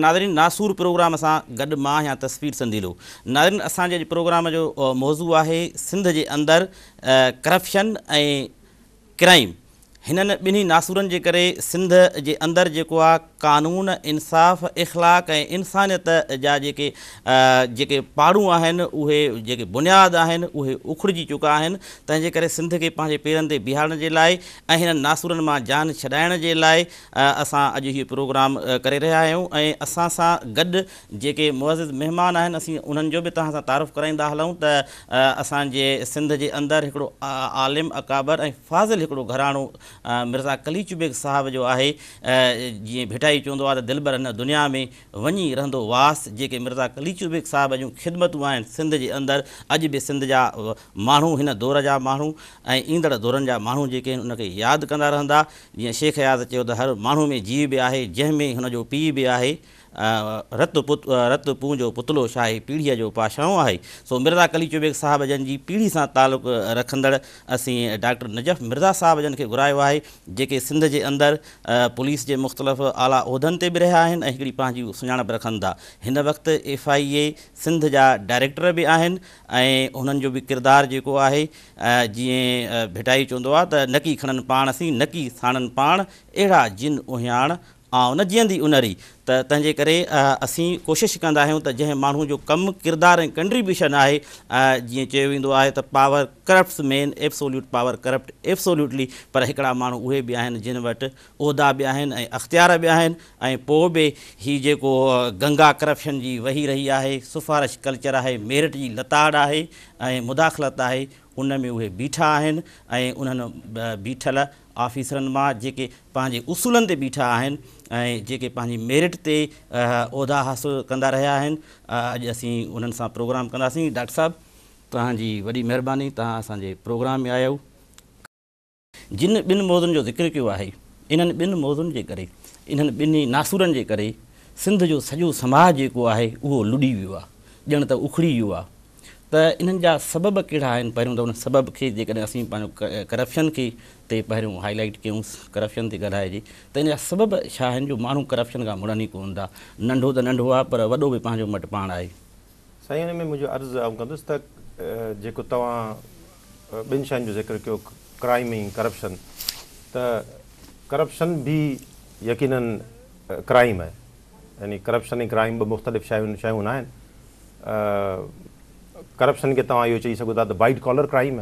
Nadreen नासूर programme सां गॾु मां या तस्वीर संदीलो नादरीन असांजे प्रोग्राम जो मौज़ू आहे सिंध जे अंदरि करप्शन ऐं क्राइम हिननि ॿिन्ही नासूरनि जे करे सिंध जे अंदरि जेको आहे क़ानून इंसाफ़ इख़लाक ऐं इंसानियत जा जेके जेके पाड़ूं आहिनि उहे जेके बुनियाद आहिनि उहे उखड़िजी चुका आहिनि तंहिंजे करे सिंध खे पंहिंजे पेरनि ते बीहारण जे लाइ ऐं हिननि नासूरनि मां जान छॾाइण जे लाइ असां अॼु इहो प्रोग्राम करे रहिया आहियूं ऐं असां सां गॾु जेके मुअज़िद महिमान आहिनि असीं उन्हनि जो बि तव्हां सां कराईंदा हलूं त असांजे सिंध जे अंदरि हिकिड़ो आलिम अकाबर ऐं फ़ाज़िल हिकिड़ो मिर्ज़ा कली चुबेक साहब जो आहे जीअं भिटाई चवंदो आहे त दिलबर हिन दुनिया में वञी रहंदो वास जेके मिर्ज़ा कली चुबेक साहब जूं ख़िदमतूं आहिनि सिंध जे अंदरि अॼु बि सिंध जा माण्हू हिन दौर जा माण्हू ऐं ईंदड़ दौरनि जा माण्हू जेके आहिनि उनखे यादि कंदा रहंदा जीअं शेख याज़ चयो त हर माण्हू में जीउ बि आहे जंहिंमें हुनजो पीउ बि आहे रत पुत रत पुं जो पुतलो शाही आहे पीढ़ीअ जो पाषाणो आहे सो मिर्ज़ा कली चुबेक साहिब जन जी पीढ़ी सां तालुक़ु रखंदड़ु असीं डॉक्टर नजफ़ मिर्ज़ा साहब जन खे घुरायो आहे जेके सिंध जे अंदरु पुलिस जे मुख़्तलिफ़ आला उहिदनि ते बि रहिया आहिनि ऐं हिकिड़ी पंहिंजी सुञाणप रखनि था हिन वक़्तु एफ आई ए सिंध जा डायरेक्टर बि आहिनि ऐं उन्हनि जो बि किरदारु जेको आहे जीअं भिटाई चवंदो आहे त नकी खणनि पाण सी नकी साणनि पाण अहिड़ा जिन उहिण ऐं उन जीअंदी उनरी त तंहिंजे करे असीं कोशिशि कंदा आहियूं त जंहिं माण्हू जो कमु किरदारु ऐं कंट्रीब्यूशन आहे जीअं चयो वेंदो आहे त power corrupts men absolute power corrupt absolutely पर हिकिड़ा माण्हू उहे बि आहिनि जिन वटि उहिदा बि आहिनि ऐं अख़्तियार बि आहिनि ऐं पोइ बि हीउ जेको गंगा करप्शन जी वेही रही आहे सिफारिश कल्चर आहे मेरिट जी लताड़ आहे ऐं मुदाख़लत आहे उन में उहे बीठा आहिनि ऐं उन्हनि बीठल ऑफ़रनि मां जेके पंहिंजे उसूलनि ते बीठा आहिनि ऐं जेके पंहिंजी मैरिट ते उहिदा हासिलु कंदा रहिया आहिनि अॼु असीं उन्हनि सां प्रोग्राम कंदासीं डॉक्टर साहिबु तव्हांजी वॾी महिरबानी तव्हां असांजे प्रोग्राम में आया जिन ॿिनि मौज़ुनि जो ज़िक्र कयो आहे इन्हनि ॿिनि मौज़ुनि जे करे इन्हनि ॿिन्ही नासुरनि जे करे सिंध जो सॼो समाज जेको आहे उहो लुॾी वियो आहे ॼण त उखड़ी वियो आहे त इन्हनि जा सबबु कहिड़ा आहिनि पहिरियों त उन सबब खे जेकॾहिं असीं पंहिंजो करप्शन खे ते पहिरियों हाईलाइट कयूंसि करप्शन ते ॻाल्हाइजे त इन जा सबबु छा आहिनि जो माण्हू करप्शन खां मुड़नि ई कोन था नंढो त नंढो आहे पर वॾो बि पंहिंजो मटि पाण आहे साईं हिन में मुंहिंजो अर्ज़ु आउं कंदुसि त जेको तव्हां ॿिनि शयुनि जो ज़िक्र कयो क्राइम ऐं करप्शन त करप्शन बि यकीन क्राइम आहे यानी करप्शन ऐं क्राइम ॿ मुख़्तलिफ़ शयूं शयूं न आहिनि करप्शन खे तव्हां इहो चई सघो था त वाइट कॉलर क्राइम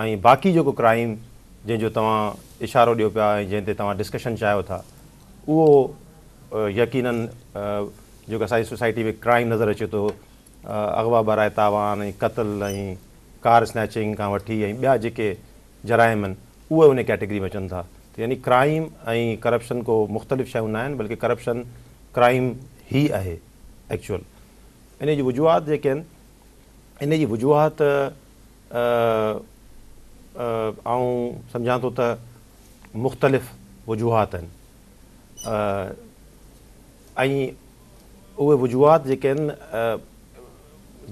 ऐं बाक़ी जेको क्राइम जंहिंजो तव्हां इशारो ॾियो पिया ऐं जंहिं ते तव्हां डिस्कशन चाहियो था उहो यकीननि जेका असांजी सोसाइटी में क्राइम नज़र अचे थो अगवा बराए तावान ऐं क़तल ऐं कार स्नैचिंग खां वठी ऐं ॿिया जेके जराइम आहिनि उहे उन कैटेगरी में अचनि था यानी क्राइम ऐं करप्शन को मुख़्तलिफ़ शयूं न आहिनि बल्कि करप्शन क्राइम ई आहे एक्चुअल इन जी वजूहात जेके आहिनि इन जी वजूहत ऐं सम्झां थो त मुख़्तलिफ़ वजूहात आहिनि ऐं उहे वजूहात जेके आहिनि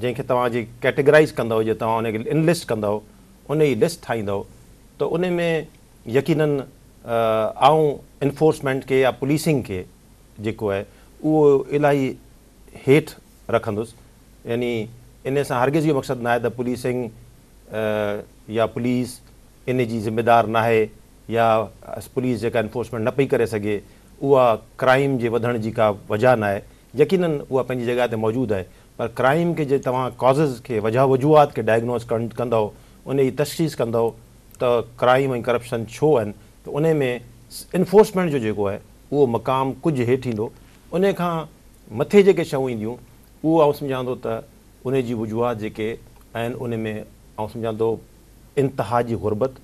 जंहिंखे तव्हां जी कैटेगराइज़ कंदव जे तव्हां उनखे इनलिस्ट कंदव उन जी लिस्ट ठाहींदव त उन में यकीननि आऊं इन्फोर्समेंट खे या पुलिसिंग खे जेको आहे उहो इलाही हेठि रखंदुसि यानी इन सां हरगिज़ इहो मक़सदु न आहे त पुलिसिंग या पुलिस इन जी ज़िमेदार न आहे या पुलिस जेका एनफोर्समेंट न पई करे सघे उहा क्राइम जे वधण जी का वजह न आहे यकीननि उहा पंहिंजी जॻह ते मौजूदु आहे पर क्राइम खे जे तव्हां कॉज़ेस खे वजह वजूहात खे डायग्नोस कनि उन जी तशख़ीस कंदव त क्राइम ऐं करप्शन छो आहिनि त उन में इन्फोर्समेंट जो जेको आहे उहो मक़ामु कुझु हेठि ईंदो उन खां मथे जेके शयूं ईंदियूं उहो आउं सम्झां थो त उन जी वजूहत जेके आहिनि उन में आउं सम्झां थो इंतिहा जी गुरबत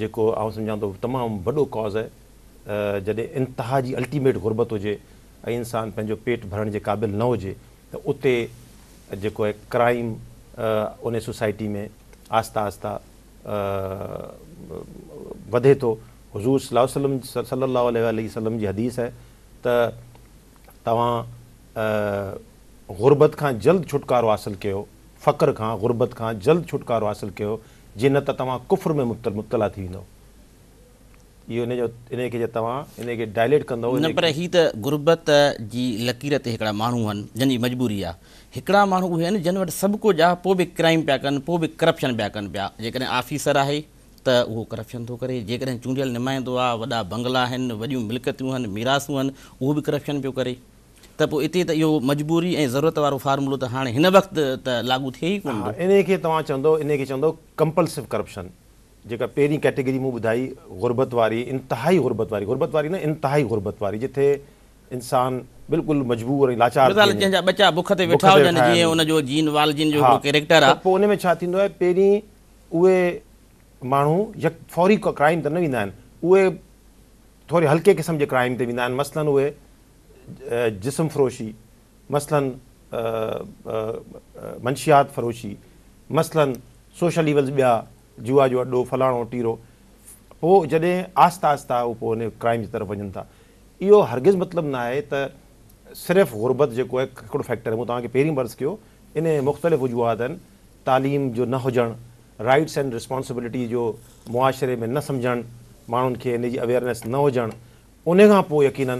जेको आउं सम्झां थो तमामु वॾो कॉज़ आहे जॾहिं इंतिहा जी अल्टीमेट गुरबत हुजे ऐं इंसानु पंहिंजो पेट भरण जे क़ाबिल न हुजे त उते जेको आहे क्राइम उन सोसाइटी में आहिस्ता आहिस्ता वधे थो हज़ूर सलाहु सलम सलाहु वसलम जी हदीस आहे त तव्हां गुरबत खां जल्द छुटकारो हासिलु कयो फ़ख़्रु खां गुरबत खां जल्द छुटकारो हासिलु कयो जीअं न त तव्हां कुफुर में मुबत मुबतला थी वेंदो इहो तव्हांखे डायलेट कंदव पर हीअ त गुरबत जी लकीर ते हिकिड़ा माण्हू आहिनि जंहिंजी मजबूरी आहे हिकिड़ा माण्हू उहे आहिनि जिन वटि सभु कुझु आहे पोइ बि क्राइम पिया कनि पोइ बि करप्शन पिया कनि पिया जेकॾहिं ऑफिसर आहे त उहो करप्शन थो करे जेकॾहिं चूंडियल निमाईंदो आहे वॾा बंगला आहिनि वॾियूं मिल्कतियूं आहिनि मीरासूं आहिनि उहो बि करप्शन पियो करे त पोइ हिते त इहो मजबूरी ऐं ज़रूरत वारो फार्मूलो त हाणे हिन वक़्तु त लागू थिए ई कोन इन खे तव्हां चवंदो इन खे चवंदो कंपलसिव करप्शन जेका पहिरीं कैटेगरी मूं ॿुधाई गुरबत वारी इंतिहा ई गुरबत वारी गुरबत वारी न इंतिहा ई गुरबत वारी जिथे जिते इंसानु लाचार पोइ उन में छा थींदो आहे पहिरीं उहे माण्हू यक फौरी क्राइम ते न वेंदा आहिनि उहे थोरे हल्के क़िस्म जे क्राइम ते वेंदा आहिनि मसलनि उहे जिस्म फरोशी مثلا मंशियात फरोशी مثلا सोशल लिवल्स ॿिया जुआ जो अॾो फलाणो टीरो पोइ जॾहिं आहिस्ता आहिस्ता उहो पोइ طرف क्राइम जी तरफ़ वञनि था इहो हरगिज़ मतिलबु न आहे त सिर्फ़ु गुरबत जेको आहे हिकिड़ो फैक्टर मूं तव्हांखे पहिरीं मर्ज़ु कयो इन मुख़्तलिफ़ جو نہ तालीम जो न हुजण राइट्स एंड रिस्पोंसिबिलिटी जो मुआशिरे में न सम्झणु माण्हुनि अवेयरनेस न हुजणु उनखां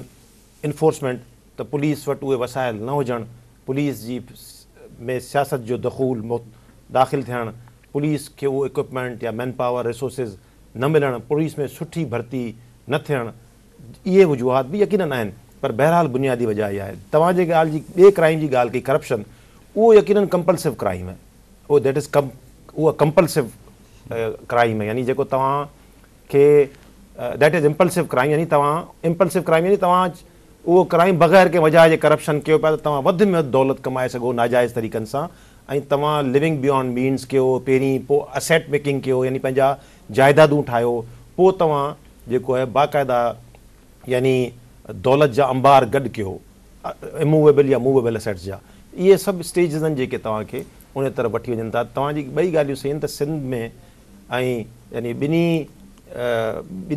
इन्फोर्समेंट त पुलिस वटि उहे वसायल न हुजनि पुलिस जी में सियासत जो दख़ूल मो दाख़िल थियणु पुलिस खे उहो इक्विपमेंट या मैन पावर रिसोर्सिस न मिलणु पुलिस में सुठी भर्ती न थियणु इहे वजूहात बि यकीन आहिनि पर बहरहाल बुनियादी वजह इहा आहे तव्हांजे ॻाल्हि जी ॿिए क्राइम जी ॻाल्हि कई करप्शन उहो यकीन कंपलसिव क्राइम आहे उहो देट इज़ कम उहा कंपलसिव क्राइम आहे यानी जेको तव्हांखे देट इज़ इम्पलसिव क्राइम यानी तव्हां इम्पलसिव क्राइम यानी तव्हां उहो क्राइम बग़ैर कंहिं वजह जे करप्शन कयो पिया त तव्हां वधि में वधि दौलत कमाए सघो नाजाइज़ तरीक़नि सां ऐं तव्हां लिविंग बियॉन्ड मीन्स कयो पहिरीं पोइ असेट मेकिंग कयो यानी पंहिंजा जाइदादूं ठाहियो पोइ तव्हां जेको आहे बाक़ाइदा यानी दौलत जा अंबार गॾु कयो इमूवेबल या मूवेबल असेट्स जा इहे सभु स्टेजिस आहिनि जेके तव्हांखे उन तरफ़ वठी वञनि था तव्हांजी ॿई ॻाल्हियूं सही आहिनि त सिंध में ऐं यानी ॿिन्ही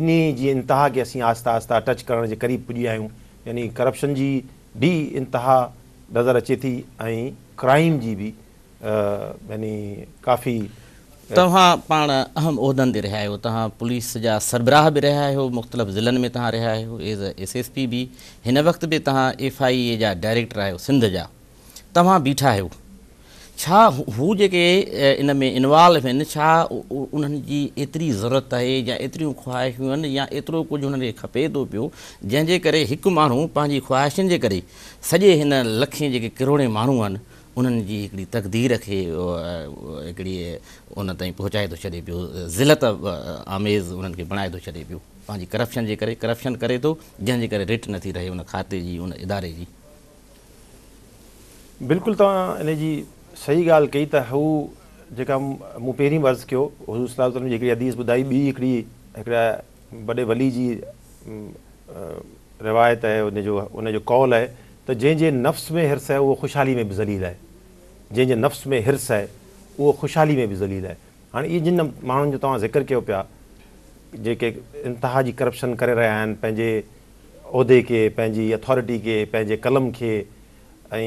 ॿिन्ही जी इंतिहा खे असीं आहिस्ता आहिस्ता टच करण जे क़रीब पुॼी आहियूं यानी करप्शन जी बि इंतिहा नज़र अचे थी ऐं क्राइम जी बि यानी काफ़ी तव्हां पाण अहम उहिदनि ते रहिया आहियो तव्हां पुलिस जा सरबराह बि रहिया आहियो मुख़्तलिफ़ ज़िलनि में तव्हां रहिया आहियो as a S S P बि हिन वक़्तु बि तव्हां एफ आई ए जा डायरेक्टर आहियो सिंध जा तव्हां बीठा आहियो छा हू जेके इन में इन्वॉल्व आहिनि छा उन्हनि जी एतिरी ज़रूरत आहे या एतिरियूं ख़्वाहिशूं आहिनि या एतिरो कुझु हुनखे खपे थो पियो जंहिंजे करे हिकु माण्हू पंहिंजी ख़्वाहिशनि जे करे सॼे हिन लखे जेके किरोड़े माण्हू आहिनि उन्हनि जी हिकिड़ी तकदीर खे हिकिड़ी उन ताईं पहुचाए थो छॾे पियो ज़िलत आमेज़ उन्हनि खे बणाए थो छॾे पियो पंहिंजी करप्शन जे करे करप्शन करे थो जंहिंजे करे रिट नथी रहे उन खाते जी उन इदारे जी बिल्कुलु तव्हां सही ॻाल्हि कई त हू जेका मूं पहिरीं अर्ज़ु कयो हुज़ू सलाह जी हिकिड़ी अदीस ॿुधाई ॿी हिकिड़ी हिकिड़ा वॾे वली जी रिवायत आहे उनजो उनजो कौल आहे त जंहिंजे नफ़्स में हिर्सु आहे उहो ख़ुशहाली में बि ज़लील आहे जंहिंजे नफ़्स में हिर्सु आहे उहो ख़ुशहाली में बि ज़लील आहे हाणे इहे जिन माण्हुनि जो तव्हां ज़िक्र कयो पिया जेके इंतिहा जी करप्शन करे रहिया आहिनि पंहिंजे उहिदे खे पंहिंजी अथॉरिटी खे पंहिंजे कलम खे ऐं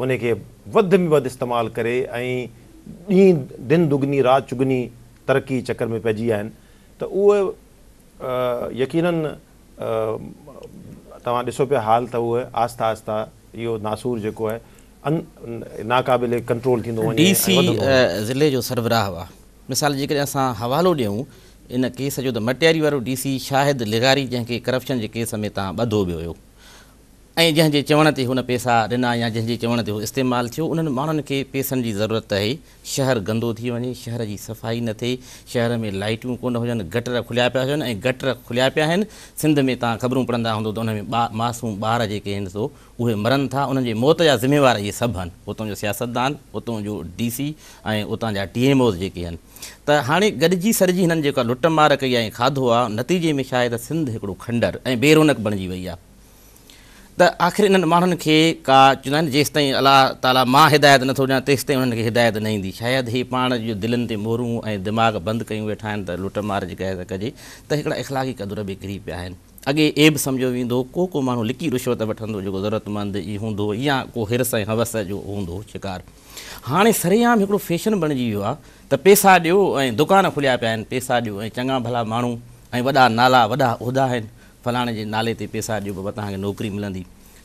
उनखे वध में वधि इस्तेमालु करे ऐं ॾींहुं दिन दुगनी राति चुगनी तरक़ी चकर में पइजी विया आहिनि त उहे यकीननि तव्हां ॾिसो पिया हाल त उहे आहिस्ता आहिस्ता इहो नासूर जेको आहे अन नाक़ाबिले कंट्रोल थींदो वञे डी सी ज़िले जो सरबराह आहे मिसाल जेकॾहिं असां हवालो ॾियूं इन केस जो त मटियारी वारो डी सी शाहिद लिगारी जंहिंखे करप्शन जे केस में तव्हां ॿधो वियो हुयो ऐं जंहिंजे चवण ते हुन पैसा ॾिना या जंहिंजे चवण ते हू इस्तेमालु थियो उन्हनि माण्हुनि खे पेसनि जी ज़रूरत आहे शहर गंदो थी वञे शहर जी सफ़ाई न थिए शहर में लाइटियूं कोन हुजनि गटर खुलिया पिया हुजनि ऐं गटर खुलिया पिया आहिनि सिंध में तव्हां ख़बरूं पढ़ंदा हूंदो त हुन में मासूम ॿार जेके आहिनि सो उहे मरनि था उन्हनि जे मौत जा ज़िम्मेवार इहे सभु आहिनि उतां जो सियासतदान उतां जो डी सी ऐं उतां जा टी एम ओस जेके आहिनि त हाणे गॾिजी सरिजी हिननि जेका कई आहे खाधो आहे नतीजे में छा आहे त सिंध हिकिड़ो खंडर ऐं बेरोनक बणिजी वई आहे त आख़िर इन्हनि माण्हुनि खे का चवंदा आहिनि जेसि ताईं अलाह ताला मां हिदायत नथो ॾियां तेसि ताईं उन्हनि खे हिदायत न ईंदी शायदि हीअ पाण जो दिलनि ते मोरूं ऐं दिमाग़ बंदि कयूं वेठा आहिनि त लुट मार त कजे त हिकिड़ा इख़लाक़ी क़दुर बि किरी पिया आहिनि अॻे ए बि सम्झो वेंदो को को माण्हू लिकी रिश्वत वठंदो जेको ज़रूरतमंद ई हूंदो या को हिरस ऐं हवस जो हूंदो शिकार हाणे सरेआम हिकिड़ो फैशन बणिजी वियो आहे त पैसा ॾियो ऐं दुकान खुलिया पिया आहिनि पैसा ॾियो ऐं चङा भला माण्हू ऐं वॾा नाला वॾा उहिदा आहिनि फलाणे जे नाले ते पैसा ॾियो बाबा तव्हांखे नौकिरी मिलंदी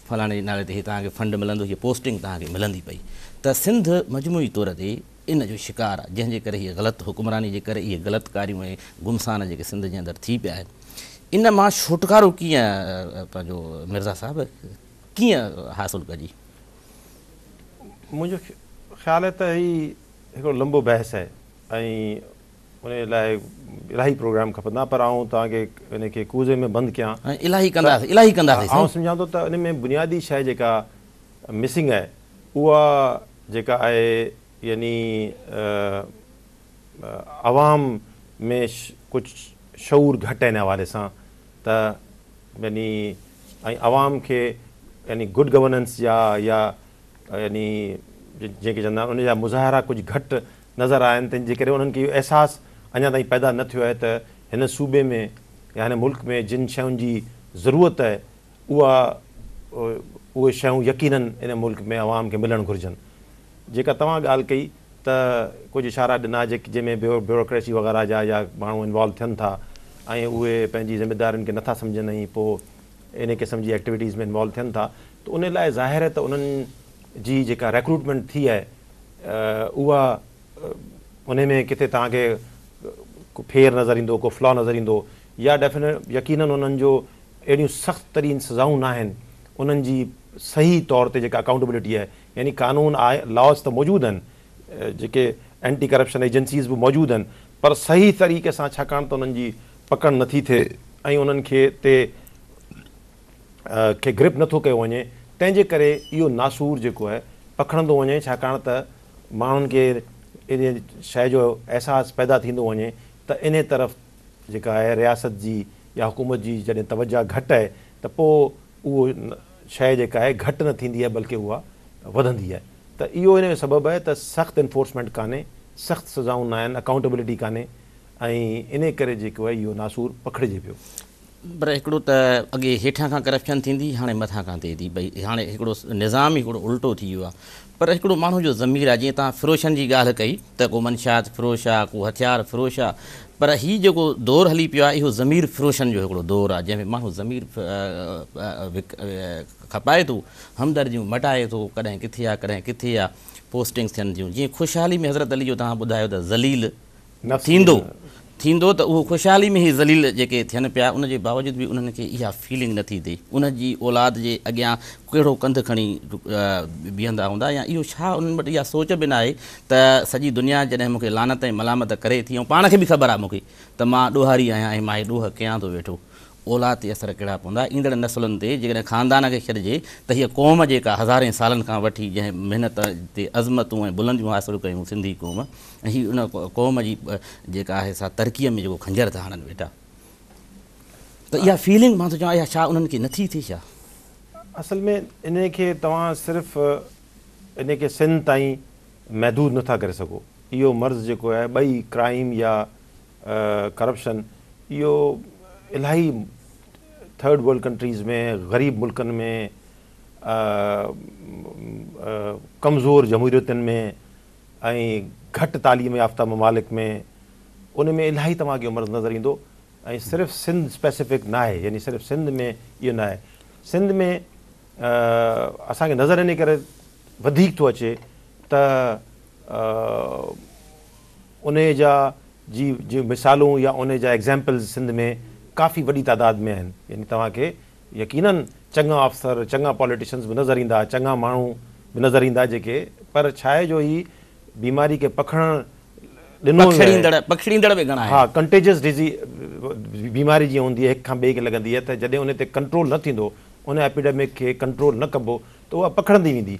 फलाणे जे नाले ते इहे तव्हांखे फ़ंड मिलंदो हीअ पोस्टिंग तव्हांखे मिलंदी पई त सिंध मजमूई तौर ते इन जो शिकार आहे जंहिंजे करे हीअ ग़लति हुकुमरानी जे करे इहे ग़लति कार्यूं ऐं गुमसान जेके सिंध जे अंदरि थी पिया आहिनि इन मां छुटकारो कीअं पंहिंजो मिर्ज़ा साहिबु कीअं हासिलु कजे मुंहिंजो ख़्याल त ई हिकिड़ो लंबो बहस आहे उन लाइ इलाही प्रोग्राम खपंदा पर आऊं तव्हांखे कुज़े में बंदि कयां इलाही ऐं सम्झां थो त इन में बुनियादी शइ जेका मिसिंग आहे उहा जेका आहे यानी आवाम में कुझु घटि हवाले सां त यानी ऐं आवाम खे यानी गुड गवर्नेंस जा यानी जेके चवंदा आहिनि उनजा मुज़ाहिरा कुझु घटि नज़र आया आहिनि तंहिंजे करे उन्हनि खे इहो अहसासु अञा ताईं पैदा न थियो आहे त हिन सूबे में या हिन मुल्क में जिन शयुनि जी ज़रूरत आहे उहा उहे शयूं यकीननि इन मुल्क़ में आवाम खे मिलणु घुरिजनि जेका तव्हां ॻाल्हि कई त कुझु इशारा ॾिना जे जंहिंमें ब्यो ब्यूरोक्रेसी वग़ैरह जा या माण्हू इन्वॉल्व थियनि था ऐं उहे पंहिंजी ज़िमेदारियुनि खे नथा सम्झनि ऐं पोइ इन क़िस्म जी एक्टिविटीज़ में इन्वॉल्व थियनि था त उन लाइ ज़ाहिर त उन्हनि जी जेका रिक्रुटमेंट थी आहे उहा उन में किथे तव्हांखे को फेर नज़र ईंदो को फ्लॉ नज़र ईंदो या डेफिनेट यकीन उन्हनि जो अहिड़ियूं सख़्त तरीन सज़ाऊं न आहिनि उन्हनि जी सही तौर ते जेका अकाउंटेबिलिटी आहे यानी कानून आहे लॉस त मौजूदु आहिनि जेके एंटी करप्शन एजेंसीज़ बि मौजूदु आहिनि पर सही तरीक़े सां छाकाणि त उन्हनि जी पकिड़ि नथी थिए ऐं उन्हनि खे हिते खे ग्रिप नथो कयो वञे तंहिंजे करे इहो नासूर जेको आहे पकिड़ंदो वञे छाकाणि त माण्हुनि खे इन शइ जो अहसासु पैदा थींदो वञे त इन तरफ़ जेका आहे रियासत जी या हुकूमत जी जॾहिं तवजा घटि आहे त पोइ उहो शइ जेका आहे घटि न थींदी आहे बल्कि उहा वधंदी आहे त इहो इन जो सबबु आहे त सख़्तु इन्फोर्समेंट कान्हे सख़्तु सज़ाऊं न आहिनि अकाउंटेबिलिटी कान्हे ऐं इन करे जेको आहे इहो नासूर पखिड़िजे पियो पर हिकिड़ो त अॻे हेठां खां करप्शन थींदी हाणे मथां खां थिए थी भई हाणे हिकिड़ो निज़ाम ई हिकिड़ो उल्टो थी वियो आहे पर हिकिड़ो माण्हू जो ज़मीर आहे जीअं तव्हां फिरोशनि जी ॻाल्हि कई त को मनशात फिरोश आहे को हथियार फिरोश आहे पर हीउ जेको दौरु हली पियो आहे इहो ज़मीर फिरोशनि जो हिकिड़ो दौरु आहे जंहिंमें माण्हू ज़मीर खपाए थो हमदर्दियूं मटाए थो कॾहिं किथे आहे कॾहिं किथे आहे पोस्टिंग्स थियनि थियूं जीअं ख़ुशहाली में हज़रत अली जो तव्हां ॿुधायो त ज़लील न थींदो थींदो त उहो ख़ुशहाली में ई ज़लील जेके थियनि पिया उन जे बावजूदि बि उन्हनि खे इहा फीलिंग नथी थिए उन जी औलाद जे अॻियां कहिड़ो कंधु खणी बीहंदा हूंदा या इहो छा उन्हनि वटि इहा सोच बि न आहे त सॼी दुनिया जॾहिं मूंखे लानत ऐं मलामत करे थी ऐं पाण खे बि ख़बर आहे मूंखे त मां ॾोहारी आहियां ऐं मां ॾोह कयां थो वेठो औलाद ते असर कहिड़ा पवंदा ईंदड़ नसलुनि ते जेकॾहिं ख़ानदान खे छॾिजे त हीअ क़ौम जेका हज़ारे सालनि खां वठी जंहिं महिनत ते अज़मतूं ऐं बुलंदियूं हासिलु कयूं सिंधी क़ौम ऐं हीअ उन क़ौम जी जेका आहे सा तरक़ीअ में जेको खंजर था हणनि वेठा त इहा फीलिंग मां थो चवां इहा छा उन्हनि खे नथी थिए छा असल में इन खे तव्हां सिर्फ़ु इन खे सिंध ताईं महदूद नथा करे सघो इहो मर्ज़ु जेको आहे ॿई क्राइम या करप्शन इहो इलाही थर्ड वर्ल्ड कंट्रीज़ में ग़रीब मुल्कनि में कमज़ोर जमूरियतुनि में ऐं घटि तालीम याफ़्ता ममालिक में उन में इलाही तव्हांखे उमिरि नज़र ईंदो ऐं सिर्फ़ु सिंध स्पेसिफिक न आहे यानी सिर्फ़ु सिंध में इहो न आहे सिंध में असांखे नज़र इन करे वधीक थो अचे त उन जा जी जी मिसालूं या उन जा एक्ज़ैम्पल्स सिंध में काफ़ी वॾी तइदाद में आहिनि यानी तव्हांखे यकीन चङा अफसर चङा पॉलिटिशन्स बि नज़र ईंदा चङा माण्हू बि नज़र ईंदा जेके पर छा आहे जो ई बीमारी खे पखिड़णु ॾिनो हा कंटेजियस डिज़ी बीमारी जीअं हूंदी आहे हिक खां ॿिए खे लॻंदी आहे त जॾहिं उन ते कंट्रोल न थींदो उन एपिडेमिक खे कंट्रोल न कबो त उहा पखिड़ंदी वेंदी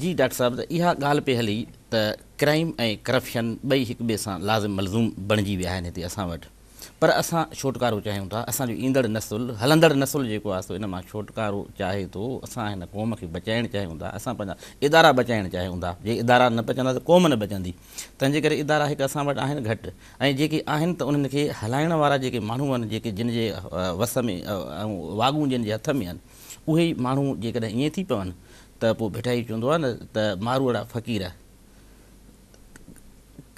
जी डॉक्टर साहब इहा ॻाल्हि पई हली त क्राइम ऐं करप्शन ॿई हिक ॿिए सां लाज़िम मलज़ूम बणिजी विया आहिनि हिते असां वटि पर असां छोटकारो चाहियूं था असांजो ईंदड़ नसुल हलंदड़ नसुल जेको आहे सो इन मां छोटकारो चाहे थो असां हिन क़ौम खे बचाइणु चाहियूं था असां पंहिंजा इदारा बचाइणु चाहियूं था जे इदारा न बचंदा त क़ौम न बचंदी तंहिंजे करे इदारा हिकु असां वटि आहिनि घटि ऐं जेके आहिनि त उन्हनि खे हलाइण वारा जेके माण्हू आहिनि जेके जिन जे वस में ऐं वागूं जिन जे हथ में आहिनि उहे माण्हू जेकॾहिं ईअं थी पवनि त पोइ बिठाई चवंदो आहे न त मारूअड़ा फ़क़ीर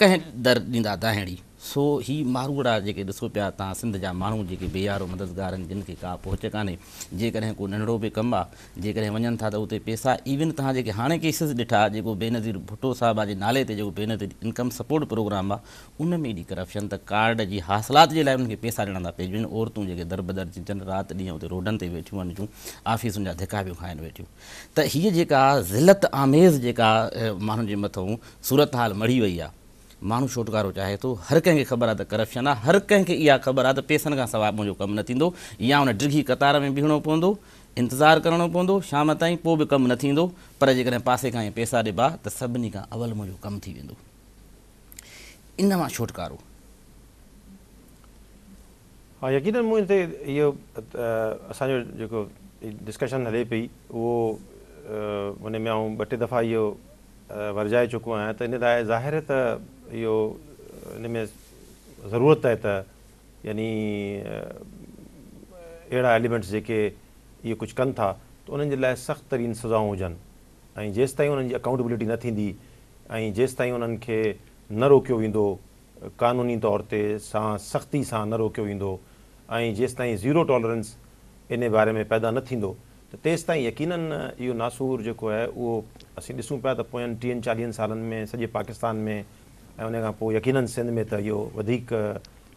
कंहिं दर ॾींदा दाहिणी सो हीउ मारूड़ा जेके ॾिसो पिया तव्हां सिंध जा माण्हू जेके बेयारो मददगार आहिनि जिन खे का पहुच कान्हे जेकॾहिं को नंढड़ो बि कमु आहे जेकॾहिं वञनि था त उते पैसा इवन तव्हां जेके हाणे केसिस ॾिठा जेको बेनज़ीर भुटो साहबा जे नाले ते जेको बेनज़ीर इनकम सपोर्ट प्रोग्राम आहे उन में एॾी करप्शन त कार्ड जी हासिलात जे लाइ उन्हनि पैसा ॾियण था पइजी वञनि औरतूं जेके दरबदर राति ॾींहुं हुते रोडनि ते वेठियूं आहिनि जूं ऑफिसुनि जा धिका पियूं खाइनि वेठियूं त हीअ जेका ज़िलत आमेज़ जेका माण्हुनि जे मथां सूरत हाल मरी वई आहे माण्हू छोटकारो चाहे थो हर कंहिंखे ख़बर आहे त करप्शन आहे हर कंहिंखे इहा ख़बर आहे त पेसनि खां सवाइ मुंहिंजो कमु न थींदो या हुन डिघी कतार में बीहणो पवंदो इंतज़ारु करिणो पवंदो शाम ताईं पोइ बि कमु न थींदो पर जेकॾहिं पासे खां ई ॾिबा त सभिनी खां अवल मुंहिंजो कमु थी वेंदो इन मां छुटकारो हा यकीन मूं हिते इहो असांजो जेको डिस्कशन हले पई उहो उनमें ॿ टे दफ़ा इहो वरजाए चुको आहियां ताहिर इहो इन में ज़रूरत आहे त यानी अहिड़ा एलिमेंट्स जेके इहे कुझु कनि था त उन्हनि जे लाइ सख़्तु तरीन सज़ाऊं हुजनि ऐं जेसि ताईं उन्हनि जी अकाउंटेबिलिटी न थींदी ऐं जेसि ताईं उन्हनि खे न रोकियो वेंदो कानूनी तौर ते सां सख़्ती सां न रोकियो वेंदो ऐं जेसि ताईं ज़ीरो टॉलरेंस इन बारे में पैदा न थींदो त तेसि ताईं यकीननि इहो नासूर जेको आहे उहो असीं ॾिसूं पिया त पोयनि टीहनि चालीहनि सालनि में सॼे पाकिस्तान में ऐं उन खां पोइ यकीननि सिंध में त इहो वधीक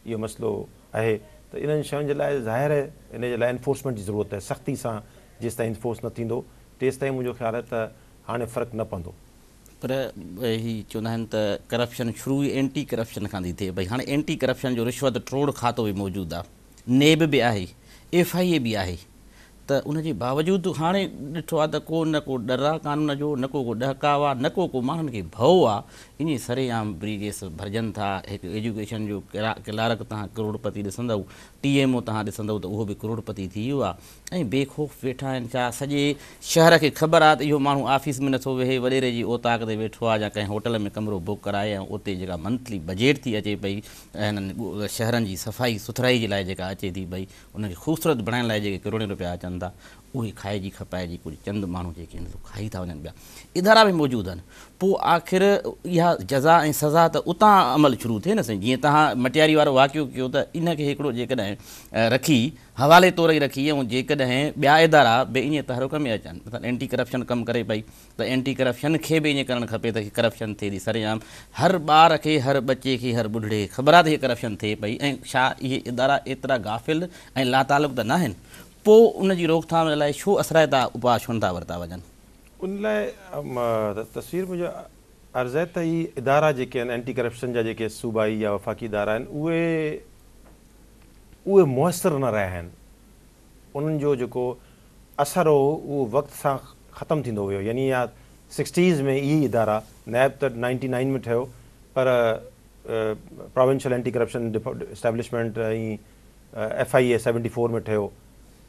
इहो मसइलो आहे त इन्हनि शयुनि जे लाइ ज़ाहिर इन जे लाइ इन्फोर्समेंट जी ज़रूरत आहे सख़्ती सां जेसि ताईं इन्फोर्स न थींदो तेसि ताईं मुंहिंजो ख़्यालु आहे त हाणे फ़र्क़ु न पवंदो पर इहे चवंदा आहिनि त करप्शन शुरू ई एंटी करप्शन खां थी थिए भई हाणे एंटी करप्शन जो रिश्वत ट्रोड़ खातो बि मौजूदु आहे नेब बि आहे एफ आई ए बि आहे त उनजे बावजूदु हाणे ॾिठो आहे त को न को डर्रा क़ानून जो न को को ॾहकाव आहे न को को माण्हुनि खे भउ आहे इन सरेआम आम ब्रिजिस भरिजनि था हिकु एजुकेशन जो कला कलारक तव्हां करोड़पति ॾिसंदव टी एम ओ तव्हां ॾिसंदव त उहो बि करोड़पति ऐं बेखौफ़ वेठा आहिनि छा सॼे शहर खे ख़बर आहे त इहो माण्हू ऑफिस में नथो वेहे वॾेरे जी ओताक ते वेठो आहे या कंहिं होटल में कमिरो बुक कराए ऐं उते जेका मंथली बजेट थी अचे पई ऐं हिननि शहरनि जी सफ़ाई सुथराई जे लाइ जेका अचे थी पई उनखे ख़ूबसूरत बणाइण लाइ जेके करोड़े रुपया अचनि था उहे खाइजी खपाइजी कुझु चंद माण्हू जेके आहिनि खाई था वञनि पिया इदारा बि मौजूदु आहिनि पोइ आख़िर इहा जज़ा ऐं सज़ा त उतां अमल शुरू थिए न साईं जीअं तव्हां मटियारी वारो वाक़ियो कयो त इनखे हिकिड़ो जेकॾहिं रखी हवाले तौर ई रखी ऐं जेकॾहिं ॿिया इदारा बि इन तरह रुक में अचनि मतिलबु एंटी करप्शन कमु करे पई त एंटी करप्शन खे बि ईअं करणु खपे त करप्शन थिए थी सरेआम हर ॿार खे हर बचे खे हर ॿुढड़े खे ख़बर आहे त इहे करप्शन थिए पई ऐं छा इहे इदारा एतिरा गाफ़िल ऐं लातालुक त न आहिनि पोइ उन जी रोकथाम जे लाइ छो असराइता असराए छो नथा वरिता वञनि उन लाइ तस्वीर मुंहिंजो अर्ज़ु आहे त ही इदारा जेके आहिनि एंटी करप्शन जा जेके सूबाई या वफ़ाक़ी इदारा आहिनि उहे उहे मुयसरु न रहिया आहिनि उन्हनि जो जेको असरु हो उहो वक़्त सां ख़तमु थींदो वियो यानी या सिक्सटीज़ में इहे इदारा नैब त नाइंटी नाइन में ठहियो पर प्रोविंशल एंटी करप्शन डिप एस्टेब्लिशमेंट ऐं F I A seventy four में ठहियो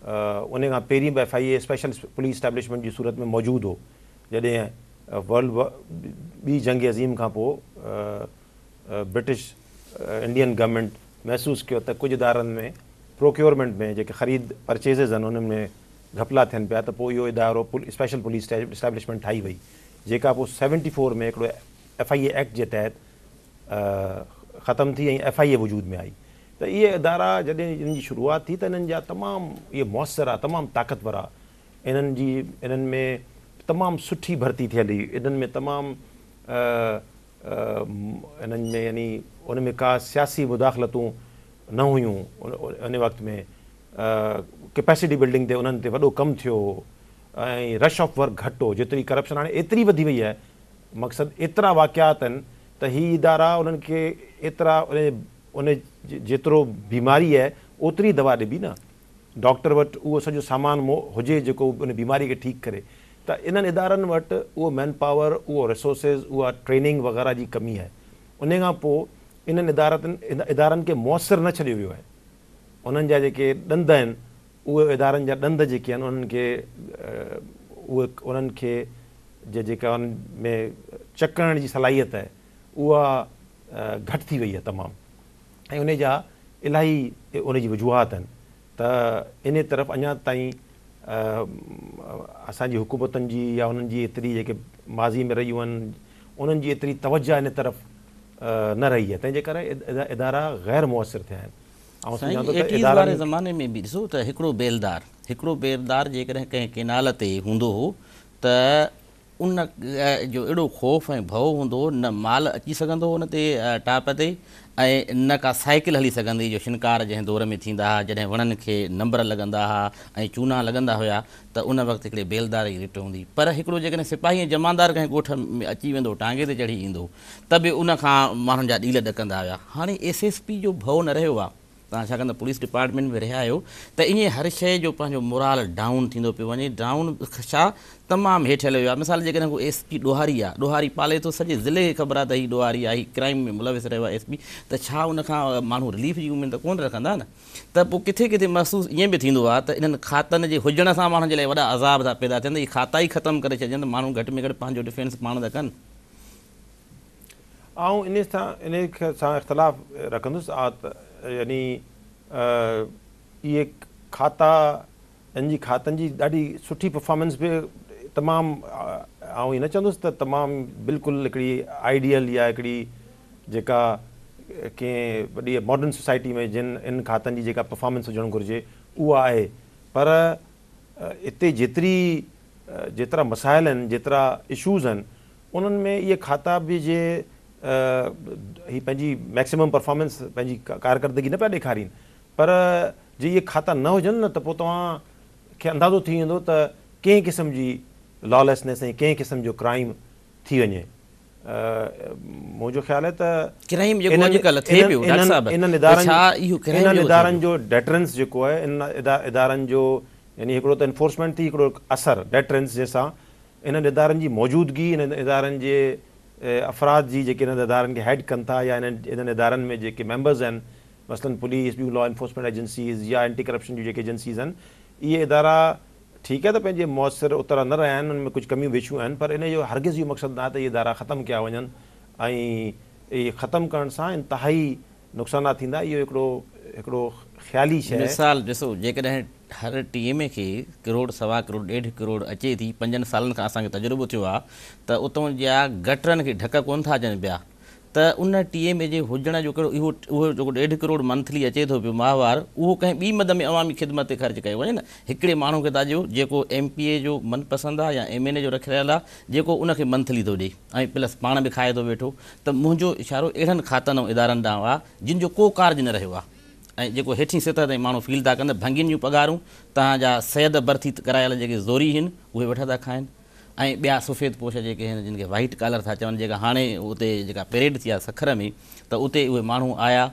उन खां पहिरीं बि F I A special police establishment जी सूरत में मौजूदु हो जॾहिं वर्ल्ड वॉर ॿी जंग अज़ीम खां पोइ ब्रिटिश इंडियन गवर्नमेंट महसूसु कयो त कुझु इदारनि में प्रोक्योरमेंट में जेके ख़रीद परचेज़िस आहिनि उन्हनि में घपला थियनि पिया त पोइ इहो इदारो पुल स्पेशल पुलिस स्टैब्लिशमेंट ठाही वई जेका पोइ सेवनटी फोर में हिकिड़ो एफ आई ए एक्ट जे तहत ख़तमु थी ऐं एफ आई ए वजूद में आई त इहे अदारा जॾहिं इन्हनि जी शुरूआति थी त इन्हनि जा तमामु इहे मुयसरु तमामु ताक़तवर आहे इन्हनि जी इन्हनि में तमामु सुठी भर्ती थियल हुई इन्हनि में तमामु इन्हनि में यानी उनमें का सियासी मुदाख़लतूं न हुयूं उन वक़्त में कैपेसिटी बिल्डिंग ते उन्हनि ते वॾो कमु थियो ऐं रश ऑफ वर्क घटि हो जेतिरी करप्शन हाणे एतिरी वधी वई आहे मक़सदु एतिरा वाक़ियात आहिनि त इहे इदारा उन्हनि खे एतिरा उन उन जेतिरो बीमारी आहे ओतिरी दवा ॾिबी न डॉक्टर वटि उहो सॼो सामान मो हुजे जेको उन बीमारी खे ठीकु करे त इन्हनि इदारनि वटि उहो मैन पावर उहो रिसोर्सिस उहा ट्रेनिंग वग़ैरह जी कमी आहे उन खां पोइ इन्हनि इदारनि इन इदारनि खे मुयसरु न छॾियो वियो आहे उन्हनि जा जेके ॾंद आहिनि उहे इदारनि जा ॾंद जेके आहिनि उन्हनि खे उहे उन्हनि खे जे जेका उन में चक जी सलाहियत आहे उहा घटि थी वई आहे तमामु ऐं उन जा इलाही उनजी वजूहात आहिनि त इन तरफ़ अञा ताईं असांजी हुकूमतुनि जी या उन्हनि जी एतिरी जेके माज़ी में रहियूं आहिनि उन्हनि जी एतिरी तवजा इन तरफ़ न रही आहे तंहिंजे करे इदारा गैर मुअसरु थिया आहिनि ऐं ज़माने में बि ॾिसो त हिकिड़ो बेलदार हिकिड़ो बेलदार जेकॾहिं कंहिं किनारे ते हूंदो हो त उन जो अहिड़ो ख़ौफ़ ऐं भउ हूंदो न माल अची सघंदो हो उन ते टाप ते ऐं न का साइकिल हली सघंदी जो शिनकार जंहिं दौर में थींदा हुआ जॾहिं वणनि खे नंबर लॻंदा हुआ ऐं चूना लॻंदा हुआ त उन वक़्तु हिकिड़े बेलदार जी रिट हूंदी पर हिकिड़ो जेकॾहिं सिपाहीअ जमानदार कंहिं ॻोठ में अची वेंदो टांगे ते चढ़ी ईंदो त बि उनखां माण्हुनि जा ॾील ॾकंदा हुआ हाणे एस एस पी जो भउ न रहियो आहे तव्हां छाकाणि पुलिस डिपार्टमेंट में रहिया आहियो त ईअं हर शइ जो पंहिंजो डाउन थींदो पियो वञे डाउन छा तमामु हेठि हलियो आहे मिसाल जेकॾहिं एस पी ॾोहारी आहे ॾोहारी पाले थो सॼे ज़िले खे ख़बर आहे त हीअ ॾोहारी आहे क्राइम में मुलविस रहियो आहे एस पी त छा उनखां माण्हू रिलीफ जी उमिरि त कोन रखंदा न त पोइ किथे किथे महसूसु ईअं बि थींदो आहे त इन्हनि खातनि जे हुजण सां माण्हुनि जे लाइ वॾा अज़ाब था पैदा थियनि हीअ खाता ई ख़तमु करे छॾनि माण्हू घटि में घटि पंहिंजो डिफेंस पाण था कनि ऐं यानी अ इहे खाता हिन जी खातनि जी ॾाढी सुठी पफोमेंस बि तमामु आऊं इहो न चवंदुसि त तमामु बिल्कुलु हिकिड़ी आइडियल या हिकिड़ी जेका कंहिं वॾी मॉडन सोसाइटी में जिन इन खातनि जी जेका पफोमेंस हुजणु घुरिजे उहा आहे पर हिते जेतिरी जेतिरा मसाइल आहिनि जेतिरा इशूज़ आहिनि उन्हनि में इहे खाता बि जे पंहिंजी मैक्सिमम परफॉर्मेंस पंहिंजी कारकर्दगी न पिया ॾेखारीनि पर जे इहे खाता न हुजनि न त पोइ तव्हांखे अंदाज़ो थी वेंदो त कंहिं किस्म जी लॉलेसनेस ऐं कंहिं क़िस्म जो क्राइम थी वञे मुंहिंजो ख़्यालु आहे त क्राइम इन्हनि इदारनि जो डेटरेंस जेको आहे इन इदारनि जो यानी हिकिड़ो त थी हिकिड़ो असरु डेटरेंस जंहिंसां इन्हनि इदारनि जी मौजूदगी इन्हनि इदारनि जे अफ़राद जी जेके इन्हनि इदारनि खे हैड कनि था या इन्हनि इन्हनि इदारनि में जेके मैंबर्स आहिनि मसलनि पुलिस ॿियूं लॉ इन्फोर्समेंट एजेंसीज़ या एंटी करप्शन जूं जेके एजेंसीज़ आहिनि इहे इदारा ठीकु आहे त पंहिंजे मुयसरु उतरा न रहिया आहिनि उन्हनि में कुझु कमियूं वेशियूं आहिनि पर इन जो हरगिज़ इहो मक़सदु न आहे त इहे इदारा ख़तमु कया वञनि ऐं इहे ख़तमु करण सां इंतिहाई नुक़सानु थींदा इहो हिकिड़ो हिकिड़ो ख़्याली शइ मिसाल ॾिसो जेकॾहिं हर टीम एम खे करोड़ सवा करोड़ ॾेढु करोड़ अचे थी पंजनि सालनि खां असांखे तजुर्बो थियो आहे त उतां जा गटरनि खे ढक कोन था अचनि पिया त उन टी एम ए जे हुजण जो कहिड़ो इहो उहो जेको ॾेढ करोड़ मंथली अचे थो पियो माहवार उहो कंहिं ॿी मद में अवामी ख़िदमत ते ख़र्चु कयो वञे न हिकिड़े माण्हू खे था ॾियो जेको एम पी ए जो मनपसंदि आहे या एम एन ए जो रखियल आहे जेको उनखे मंथली थो ॾिए ऐं प्लस पाण बि खाए थो वेठो त मुंहिंजो इशारो अहिड़नि खातनि ऐं इदारनि ॾांहुं आहे जिन जो को कार्ज न रहियो आहे ऐं जेको हेठि सतह ताईं माण्हू फील था कनि भंगियुनि जूं पघारूं तव्हांजा भर्ती करायल जेके ज़ोरी आहिनि उहे था खाइनि ऐं ॿिया सुफ़ेद पोश जेके आहिनि जिन खे वाइट कलर था चवनि जेका हाणे उते जेका थी आहे सखर में त उते उहे माण्हू आया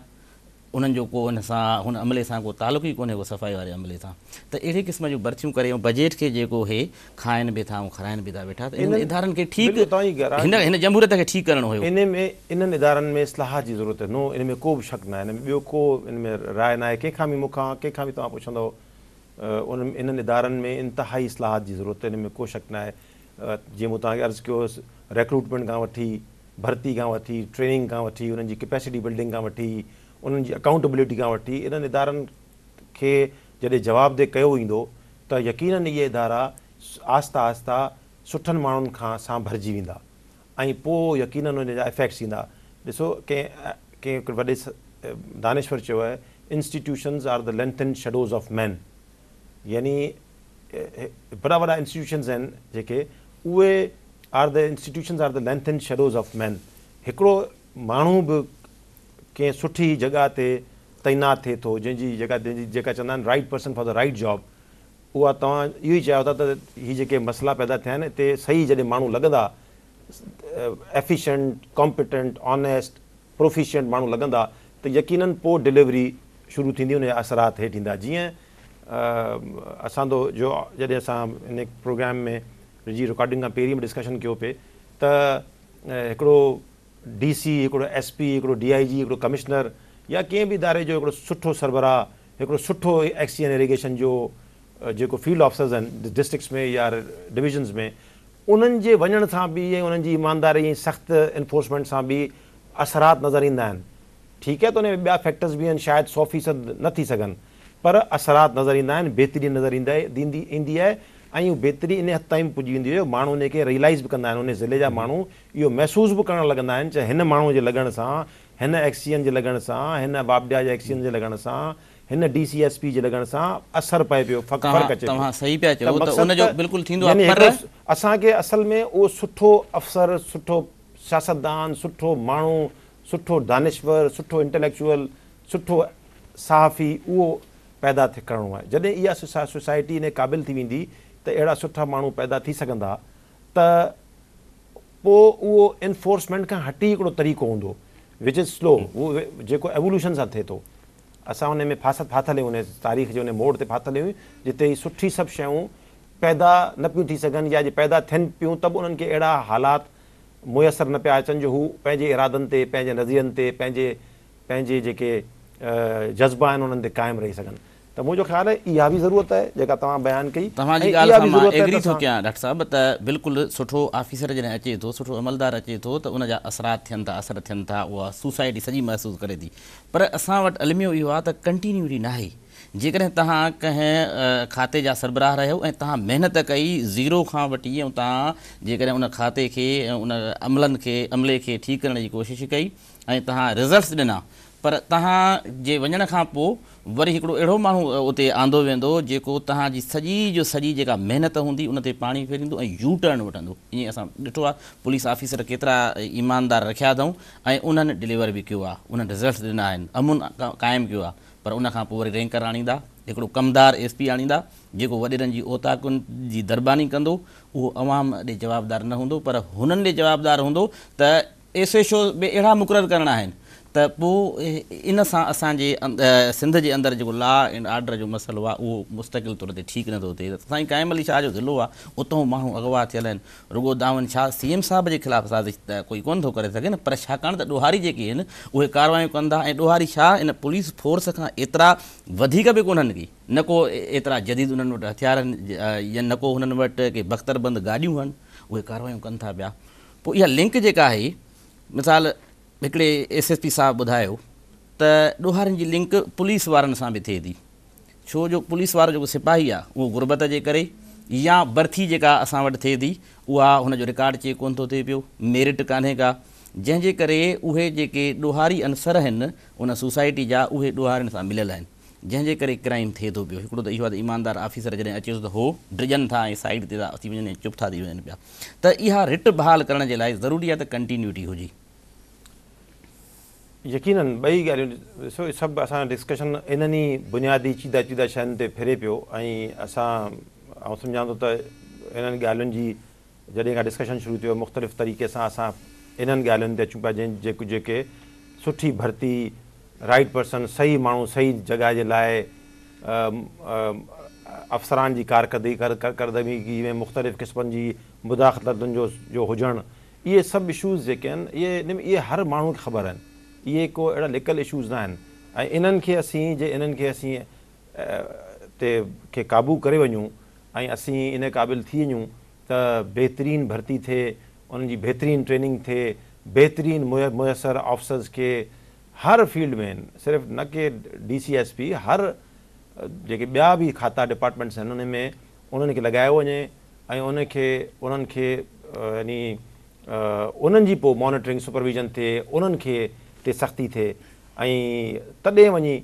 उन्हनि जो को हुन सां हुन अमले सां को तालुक ई कोन्हे को सफ़ाई वारे अमले सां त अहिड़े क़िस्म जूं भर्तियूं करे ऐं बजेट खे जेको इहे खाइनि बि था ऐं खाराइनि बि था वेठा त इन इदारनि खे ठीकु हिन तव्हांजी जमूरत खे ठीकु करिणो हुयो इन में इन्हनि इदारनि में स्लाहत जी ज़रूरत नो इन में को बि शक न आहे इन में ॿियो को इन में राय न आहे कंहिंखां बि मूंखां कंहिंखां बि तव्हां पुछंदो उन इन्हनि इदारनि में इंतिहाई स्लाहत जी ज़रूरत इन में को शक न आहे जीअं मूं तव्हांखे अर्ज़ु कयोसि रिक्रूटमेंट खां वठी भर्ती खां वठी ट्रेनिंग खां वठी उन्हनि जी कैपेसिटी बिल्डिंग खां वठी उन्हनि जी अकाउंटेबिलिटी खां वठी इन्हनि इदारनि खे जॾहिं जवाबदेह कयो वेंदो त यकीननि इहे इदारा आहिस्ता आहिस्ता सुठनि माण्हुनि खां सां भरिजी वेंदा ऐं पोइ यकीननि हुन जा इफेक्ट्स ईंदा ॾिसो कंहिं कंहिं वॾे दानेश्वर चयो आहे institutions are the length and shadows of man यानी वॾा वॾा इंस्टीट्यूशन्स आहिनि जेके उहे are the institutions are the length and shadows of man हिकिड़ो माण्हू बि कंहिं सुठी जॻह ते तइनात थिए थो जंहिंजी जेका जंहिंजी जेका चवंदा आहिनि right person for the right job उहा तव्हां इहो ई चाहियो था त हीअ जेके मसइला पैदा थिया आहिनि हिते सही जॾहिं माण्हू लॻंदा एफिशंट कॉम्पिटेंट ऑनेस्ट प्रोफिशंट माण्हू लॻंदा त यकीननि पोइ डिलीवरी शुरू थींदी हुनजा असरात हेठि ईंदा जीअं असांजो जो जॾहिं असां हिन प्रोग्राम में जी रिकॉर्डिंग खां पहिरीं बि डिस्कशन कयो पिए त हिकिड़ो डीसी सी हिकिड़ो एस पी हिकिड़ो डी आई जी हिकिड़ो कमिशनर या कंहिं बि इदारे जो हिकिड़ो सुठो सरबराह हिकिड़ो सुठो एक्सीन एरिगेशन जो जेको फील्ड ऑफिसर्स आहिनि डिस्ट्रिक्ट्स में या डिविजन्स में उन्हनि जे वञण सां बि उन्हनि जी ईमानदारी सख़्तु एन्फोर्समेंट सां बि असरात नज़र ईंदा आहिनि ठीकु आहे त उन में ॿिया फैक्टर्स बि आहिनि शायदि न थी सघनि पर असरात नज़र ईंदा आहिनि नज़र ईंदा ऐं बहितरी इन हथ ताईं पुॼी वेंदी हुई माण्हू उनखे खे बि कंदा आहिनि उन ज़िले जा माण्हू इहो महसूस बि करणु लॻंदा आहिनि त हिन माण्हूअ जे लॻण सां हिन एक्सीजन जे लॻण सां हिन बाबडिया जे एक्सीजन जे लॻण सां हिन डी सी एस पी जे लॻण सां असर पए पियो असांखे असल में उहो सुठो अफ़सर सुठो सियासतदान सुठो माण्हू सुठो दानिश्वर सुठो इंटलेक्चुअल सुठो सहाफ़ी उहो पैदा थिए करिणो आहे जॾहिं इहा सोसाइटी इन क़ाबिल थी वेंदी त अहिड़ा सुठा माण्हू पैदा थी सघंदा त पोइ उहो एन्फोर्समेंट खां हटी हिकिड़ो तरीक़ो हूंदो विच इज़ स्लो उहो जेको एवोल्यूशन सां थिए थो असां हुन में फासल फाथल उन तारीख़ जे उन मोड़ ते फाथल हुयूं जिते सुठी सभु शयूं पैदा न पियूं थी सघनि या जे पैदा थियनि पियूं त बि उन्हनि खे अहिड़ा हालात मुयसरु न पिया अचनि जो हू पंहिंजे इरादनि ते पंहिंजे नज़रियनि ते पंहिंजे पंहिंजे जज़्बा आहिनि उन्हनि रही सघनि त मुंहिंजो ख़्यालु इहा बि ज़रूरत आहे जेका तव्हां बयानु कई तव्हांजी ॻाल्हि थो कयां डॉक्टर साहिबु त बिल्कुलु सुठो ऑफिसर जॾहिं अचे थो सुठो अमलदार अचे थो त उन जा असरात थियनि था असर थियनि था उहा सोसाइटी सॼी महिसूसु करे थी पर असां वटि अलमियो इहो आहे त कंटिन्यूटी नाहे जेकॾहिं तव्हां कंहिं खाते जा सरबराह रहियो ऐं तव्हां महिनत कई ज़ीरो खां वठी ऐं तव्हां जेकॾहिं उन खाते खे ऐं उन अमलनि खे अमले खे ठीकु करण जी कोशिशि कई ऐं तव्हां रिज़ल्ट्स ॾिना पर तव्हां वञण खां पोइ वरी हिकिड़ो अहिड़ो माण्हू उते आंदो वेंदो जेको तव्हांजी सॼी जो सॼी जेका महिनत हूंदी उन ते पाणी फेरींदो ऐं यू टर्न वठंदो ईअं असां ॾिठो आहे पुलिस ऑफिसर केतिरा ईमानदार रखिया अथऊं ऐं उन्हनि डिलीवर बि कयो आहे उन्हनि रिज़ल्ट ॾिना आहिनि अमुन क़ाइमु कयो आहे पर उनखां पोइ वरी रैंकर आणींदा हिकिड़ो कमदार एस पी आणींदा जेको वॾेरनि जी ओताकुनि जी दरबानी कंदो उहो अवाम ॾे जवाबदारु न हूंदो पर हुननि ॾे जवाबदारु हूंदो त एस एश ओ बि अहिड़ा मुक़ररु करणा आहिनि पोइ इन सां असांजे सिंध जे अंदरि जेको लॉ एंड ऑडर जो मसिलो आहे उहो मुस्तक़िल तौर ते ठीकु नथो थिए साईं कायम अली शाह जो ज़िलो आहे उतो माण्हू अगवा थियल आहिनि रुगो दावन शाह सी एम साहिब जे ख़िलाफ़ु साज़िश त कोई कोन थो करे सघे न पर छाकाणि त ॾोहारी जेके आहिनि उहे कारवायूं ऐं ॾोहारी छा इन पुलिस फोर्स खां एतिरा वधीक बि कोन्हनि की न को एतिरा जदीद उन्हनि वटि हथियार आहिनि या न को हुननि वटि के बख़्तरबंदि गाॾियूं आहिनि उहे कारवायूं कनि था पिया लिंक जेका मिसाल हिकिड़े एस एस पी साहिबु ॿुधायो त ॾोहारिनि जी लिंक पुलिस वारनि सां बि थिए थी छो जो पुलिस वारो जेको सिपाही आहे उहो गुरबत जे करे या बर्थी जेका असां वटि थिए थी उहा हुन जो चेक कोन थो थिए पियो मेरिट कान्हे का जंहिंजे करे उहे जेके ॾोहारी आहिनि उन सोसाइटी जा उहे ॾोहारियुनि सां मिलियल आहिनि जंहिंजे करे क्राइम थिए थो पियो हिकिड़ो त इहो त ईमानदार आफ़िसर जॾहिं अचे थो त उहो था ऐं साइड ते था अची वञनि चुप था थी वञनि पिया त इहा रिट बहाल करण ज़रूरी आहे त कंटिन्यूटी हुजे यकीन ॿई ॻाल्हियूं ॾिसो सभु डिस्कशन इन्हनि ई बुनियादी चीदा चीदा शयुनि ते फिरे पियो ऐं असां ऐं सम्झां थो त इन्हनि ॻाल्हियुनि जी जॾहिं खां डिस्कशन शुरू थियो मुख़्तलिफ़ तरीक़े सां असां इन्हनि ॻाल्हियुनि ते अचूं पिया जंहिं जेको जेके सुठी भर्ती राइट पर्सन सही माण्हू सही जॻह जे लाइ अफ़सरान जी कारकर्दगी में मुख़्तलिफ़ क़िस्मनि जी मुदाख़लतुनि जो हुजण इहे सभु इशूज़ जेके आहिनि इहे इहे हर माण्हू खे ख़बर आहिनि इहे को अहिड़ा लिकल इशूज़ न आहिनि ऐं इन्हनि खे असीं जे इन्हनि खे असीं ते खे क़ाबू करे वञूं ऐं असीं इन क़ाबिल थी वञूं त बहितरीन भर्ती थिए उन्हनि जी बहितरीन ट्रेनिंग थिए बहितरीन मुयसरु ऑफिसर्स खे हर फील्ड में सिर्फ़ु न के डी सी एस पी हर जेके ॿिया बि खाता डिपार्टमेंट्स आहिनि उन में उन्हनि खे लॻायो वञे ऐं उनखे उन्हनि खे यानी उन्हनि जी पोइ मॉनिटरिंग सुपरविज़न थिए उन्हनि खे ते सख़्ती थिए ऐं तॾहिं वञी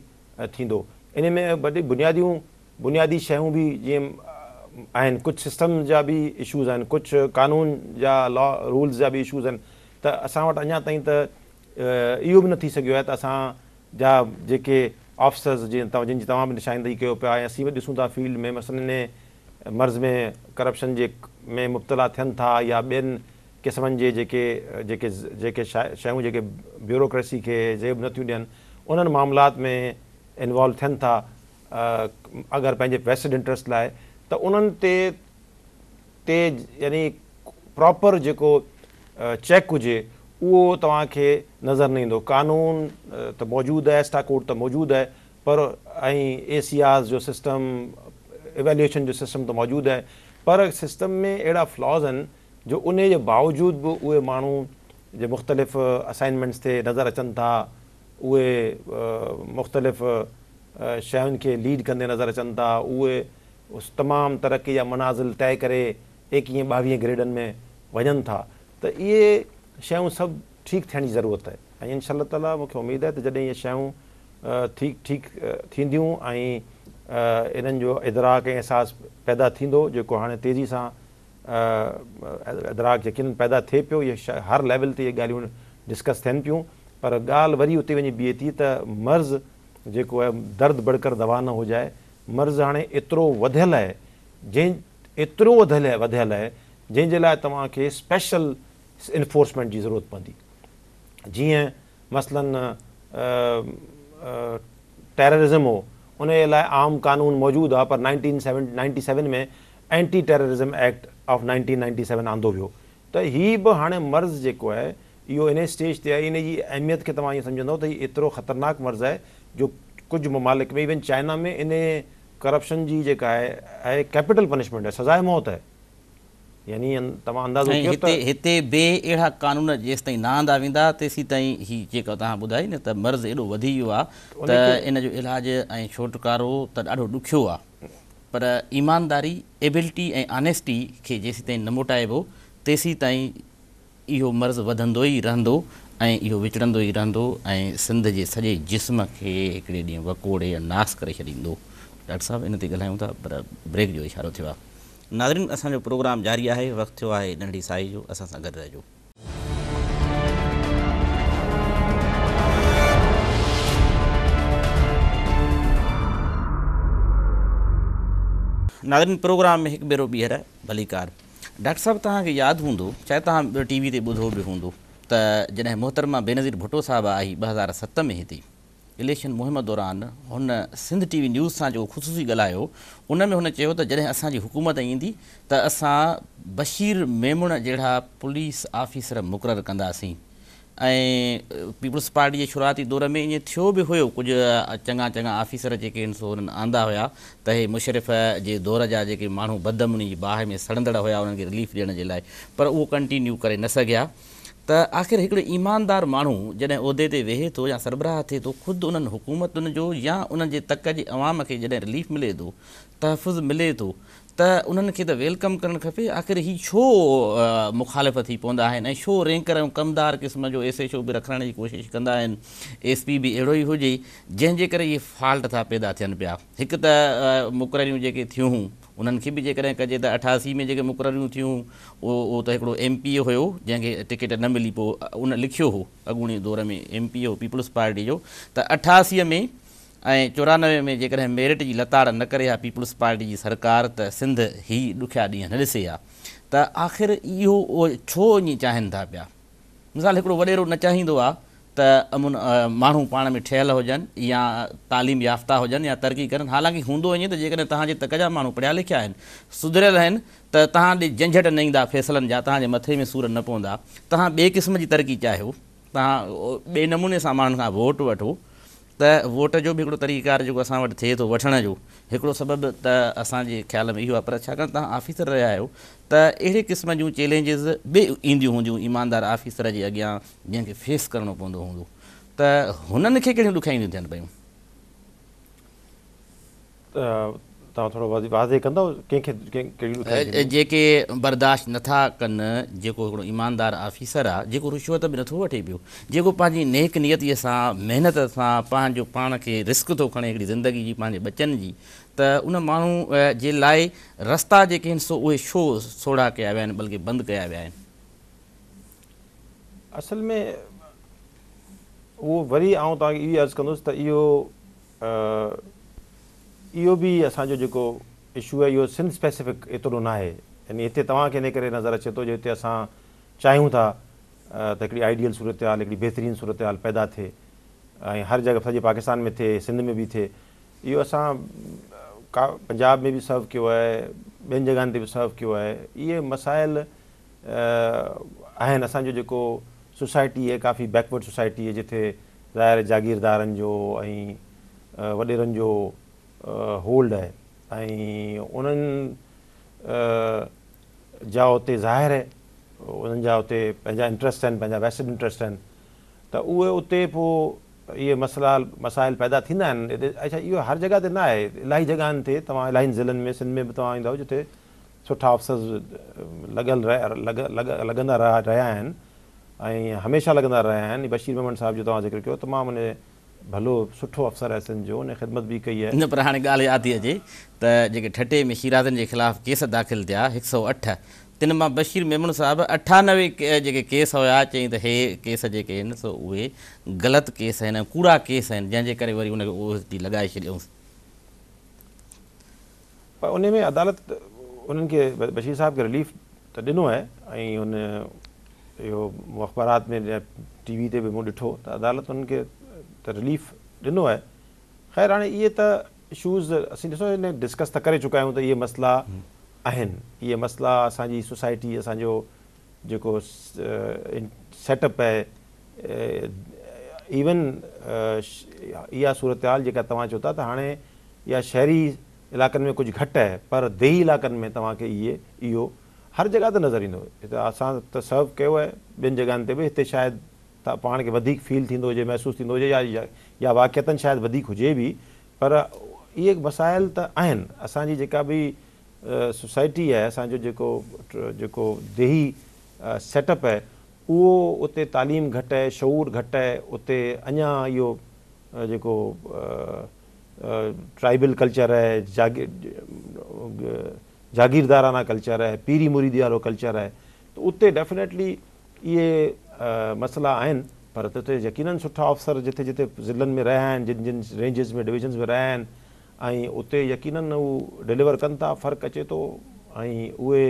थींदो इन में वॾी बुनियादियूं बुनियादी शयूं बि जीअं आहिनि कुझु सिस्टम जा बि इशूज़ आहिनि कुझु कानून जा लॉ रूल्स जा बि इशूज़ आहिनि त असां वटि अञा ताईं त इहो बि न थी सघियो आहे त असां जा जेके ऑफिसर्स जीअं तव्हां जंहिंजी तव्हां बि निशानंदी कयो पिया ऐं असीं बि ॾिसूं था फ़ील्ड में मसलनि इन मर्ज़ में करप्शन जे में मुबतला थियनि था या ॿियनि क़िस्मनि जे जेके जेके जेके शयूं जेके ब्यूरोक्रेसी खे जेब नथियूं ॾियनि उन्हनि मामलात में इन्वॉल्व थियनि था अगरि पंहिंजे वेसिड इंट्रस्ट लाइ त उन्हनि ते ते यानी प्रॉपर जेको चेक हुजे उहो तव्हांखे नज़र न ईंदो कानून त मौजूदु आहे स्टाकोट त मौजूदु आहे पर ऐं ए सी आर जो सिस्टम इवेल्युएशन जो सिस्टम त मौजूदु आहे पर सिस्टम में अहिड़ा फ्लॉज़ आहिनि जो उन जे बावजूद बि उहे माण्हू जे मुख़्तलिफ़ असाइनमेंट्स ते नज़र अचनि था उहे मुख़्तलिफ़ शयुनि खे लीड कंदे नज़र अचनि था उहे तमामु तरक़ी या मनाज़िल तइ करे एकवीह ॿावीह ग्रेडनि में वञनि था त इहे शयूं सभु ठीकु थियण जी ज़रूरत आहे ऐं इनशा ताला मूंखे उमेदु आहे त जॾहिं इहे शयूं ठीकु ठीकु थींदियूं ऐं इन्हनि जो इदराक ऐं अहसासु पैदा थींदो जेको हाणे तेज़ी सां दराक यकीन पैदा थिए पियो या श हर लेवल ते इहे ॻाल्हियूं डिस्कस थियनि पियूं पर ॻाल्हि वरी उते वञी बीहे थी त मर्ज़ु जेको आहे दर्दु बड़कर दवा न हुजाए मर्ज़ु हाणे एतिरो वधियल आहे जंहिं एतिरो वधियल वधियल आहे लाइ तव्हांखे स्पेशल इन्फोर्समेंट जी ज़रूरत पवंदी जीअं मसलनि مثلا हो उनजे आम क़ानून मौजूदु आहे पर नाइंटीन सेवन नाइंटी सेवन में anti terrorism act of 1997 ninety seven आंदो वियो त इहा बि हाणे मर्ज़ु जेको आहे इहो इन स्टेज ते आहे इन जी अहमियत खे तव्हां ईअं सम्झंदो त एतिरो ख़तरनाक मर्ज़ु आहे जो कुझु ममालिक में इवन चाइना में इन करप्शन जी जेका आहे कैपिटल पनिशमेंट आहे सज़ाए मौत आहे यानी तव्हां हिते अहिड़ा कानून आंदा वेंदा ताईं जेका तव्हां ॿुधाई न त मर्ज़ु एॾो वधी वियो आहे त इन जो इलाजु ऐं छोटकारो त ॾाढो पर ईमानदारी एबिलिटी ऐं ऑनेस्टी खे जेसिताईं न मोटाइबो तेसी ताईं इहो मर्ज़ु वधंदो ई रहंदो ऐं इहो विचड़ंदो ई रहंदो ऐं सिंध जे सॼे जिस्म खे हिकिड़े ॾींहुं वकोड़े या करे छॾींदो डॉक्टर साहिबु हिन ते ॻाल्हायूं था पर ब्रेक जो इशारो थियो आहे नादरीन असांजो प्रोग्राम जारी आहे वक़्तु थियो आहे नंढी साई जो असां सां गॾु रहिजो नागरीन प्रोग्राम में एक भेरों बीहर भली कार डॉक्टर साहब तक याद हों चाहे तव्हां ॿियो टी वी ते ॿुधो त जॾहिं मोहतरमा बेनज़ीर भुट्टो साहब आई ॿ हज़ार सत में इत इलेक्शन मुहिम दौरान उन सिंध टीवी वी न्यूज़ सां जेको ख़ुदिशी ॻाल्हायो उन में हुन चयो त हुकूमत ईंदी त असां बशीर मेमुण जड़ा पुलिस ऑफिसर मुकर कंदासीं ऐं पीपल्स पार्टीअ जे शुरुआती दौर में ईअं थियो बि हुयो कुझु चङा चङा ऑफिसर जेके आहिनि सो हुननि आंदा हुया त हे मुशरफ़ जे दौर जा जेके माण्हू बदमुनि जी बाहि में सड़ंदड़ हुया उन्हनि खे रिलीफ ॾियण जे लाइ पर उहो कंटिन्यू करे न सघिया त आख़िर हिकिड़ो ईमानदार माण्हू जॾहिं उहिदे ते वेहे थो या सरबराह थिए थो ख़ुदि उन्हनि हुकूमतुनि जो या उन्हनि जे तक जे अवाम खे जॾहिं रिलीफ मिले थो तहफ़ुज़ मिले थो त उन्हनि खे त वेलकम करणु खपे आख़िर ही छो मुखालिफ़ थी पवंदा आहिनि ऐं छो रेंकर ऐं कमदार क़िस्म जो एस एच ओ बि रखण जी कोशिशि कंदा आहिनि एस पी बि अहिड़ो ई हुजे जंहिंजे करे इहे फॉल्ट था पैदा थियनि पिया हिकु त मुक़ररियूं जेके थियूं उन्हनि खे बि जेकॾहिं कजे त अठासी में जेके मुक़ररियूं थियूं उहो उहो त हिकिड़ो एम पी ओ हुयो जंहिंखे टिकेट न मिली पोइ उन लिखियो हुओ अॻूणे दौर में M P O Peoples Party जो त अठासीअ में ऐं चोरानवे में जेकॾहिं मेरिट जी लताड़ न करे आहे पीपल्स पार्टी जी सरकार त सिंध ई ॾुखिया ॾींहं न ॾिसे त आख़िर इहो उहो छो ईअं चाहिनि था पिया मिसाल हिकिड़ो वॾेरो न चाहींदो आहे त अमुन माण्हू पाण में ठहियलु हुजनि या तालीम याफ़्ता हुजनि या तरक़ी करनि हालांकि हूंदो वञे त जेकॾहिं तव्हांजे तक जा माण्हू पढ़िया लिखिया आहिनि सुधरियल आहिनि त तव्हां ॾे झंझट न ईंदा फैसलनि जा तव्हांजे मथे में सूर न पवंदा तव्हां ॿिए क़िस्म जी तरक़ी चाहियो तव्हां ॿिए नमूने सां माण्हुनि वोट वठो त वोट जो बि हिकिड़ो तरीक़ेकार जेको असां वटि थिए थो वठण जो हिकिड़ो सबबु त असांजे ख़्याल में इहो आहे पर छाकाणि तव्हां ऑफिसर रहिया आहियो त अहिड़े क़िस्म जूं चैलेंजिस बि ईंदियूं हूंदियूं ईमानदार ऑफिसर जे अॻियां जंहिंखे फेस करिणो पवंदो हूंदो त हुननि खे कहिड़ियूं ॾुखियाईंदियूं थियनि पियूं तव्हां थोरो कंदव कंहिंखे जेके बर्दाश्त नथा कनि जेको हिकिड़ो ईमानदार ऑफिसर आहे जेको रिश्वत बि नथो वठे पियो जेको पंहिंजी नेक नियतीअ सां महिनत सां पंहिंजो पाण खे रिस्क थो खणे हिकिड़ी ज़िंदगी जी पंहिंजे बचनि जी त उन माण्हू जे लाइ रस्ता जेके आहिनि सो उहे छो सोड़ा कया विया आहिनि बल्कि बंदि कया विया आहिनि असल में उहो वरी आउं तव्हांखे इहो अर्ज़ु कंदुसि त इहो इहो बि असांजो जेको इशू आहे इहो सिंध स्पेसिफिक एतिरो न आहे यानी हिते तव्हांखे हिन करे नज़र अचे थो जो हिते असां चाहियूं था त हिकिड़ी आइडियल सूरत हाल हिकिड़ी बहितरीन सूरत हाल पैदा थिए ऐं हर जॻह सॼे पाकिस्तान में थिए सिंध में बि थिए इहो असां का पंजाब में बि सर्व कयो आहे ॿियनि जॻहियुनि ते बि सर्व कयो आहे इहे मसाइल आहिनि असांजो जेको सोसाइटी आहे काफ़ी बैकवर्ड सोसाइटी आहे जिथे ज़ाहिर जागीरदारनि जो ऐं वॾेरनि जो होल्ड आहे ऐं उन्हनि जा उते ज़ाहिर आहे उन्हनि जा हुते पंहिंजा इंट्रस्ट आहिनि पंहिंजा वैसे इंट्र्स्ट आहिनि त उहे उते पोइ इहे मसाइल पैदा थींदा आहिनि अच्छा इहो हर जॻह ते न आहे इलाही जॻहियुनि ते तव्हां इलाही ज़िलनि में सिंध में बि तव्हां ईंदव जिते सुठा अफ़सरस लॻल लॻंदा रहिया आहिनि ऐं हमेशह लॻंदा रहिया आहिनि बशीर मोहम्मद साहिब जो तव्हां ज़िक्र कयो तमामु भलो सुठो अफसर आहे सिंध जो उन ख़िदमत बि कई आहे न पर हाणे ॻाल्हि यादि थी अचे त जेके ठटे में शिरादनि जे ख़िलाफ़ु केस दाख़िल थिया हिकु सौ अठ तिन मां बशीर मेमन साहिबु अठानवे जेके केस हुया चई त हे केस जेके आहिनि सो उहे ग़लति केस आहिनि ऐं कूड़ा केस आहिनि जंहिंजे करे वरी उनखे उहो लॻाए छॾियऊंसि पर उन में अदालत उन्हनि खे बशीर साहिब खे रिलीफ त ॾिनो आहे ऐं हुन इहो अख़बारात में टी वी ते बि मूं ॾिठो त अदालत उन्हनि खे त रिलीफ ॾिनो आहे ख़ैरु हाणे इहे त इशूज़ असीं ॾिसो हिन डिस्कस त करे चुका आहियूं त इहे मसला आहिनि इहे मसला असांजी सोसाइटी असांजो जेको सेटअप आहे इवन इहा सूरत हाल जेका तव्हां चओ था त हाणे इहा शहरी इलाइक़नि में कुझु घटि आहे पर देही इलाइक़नि में तव्हांखे इहे इहो हर जॻह ते नज़र ईंदो हिते असां त सर्व कयो आहे ॿियनि जॻहियुनि ते बि हिते शायदि त पाण खे वधीक फील थींदो हुजे महसूसु थींदो हुजे या या वाक़ियतनि शायदि वधीक हुजे बि पर इहे मसाइल त आहिनि असांजी जेका बि सोसाइटी आहे असांजो जेको जेको देही सेटअप आहे उहो उते तालीम घटि आहे शूर घटि आहे उते अञा इहो जेको ट्राइबल कल्चर आहे जागि जागीरदाराना कल्चर आहे पीरी मुरीदी वारो कल्चर आहे त उते डेफिनेटली इहे मसला आहिनि पर हुते उते यकीननि सुठा ऑफिसर जिते जिते ज़िलनि में रहिया आहिनि जिन जिन रेंजिस में डिवीज़न्स में रहिया आहिनि ऐं उते यकीननि हू डिलीवर कनि था फ़र्क़ु अचे थो ऐं उहे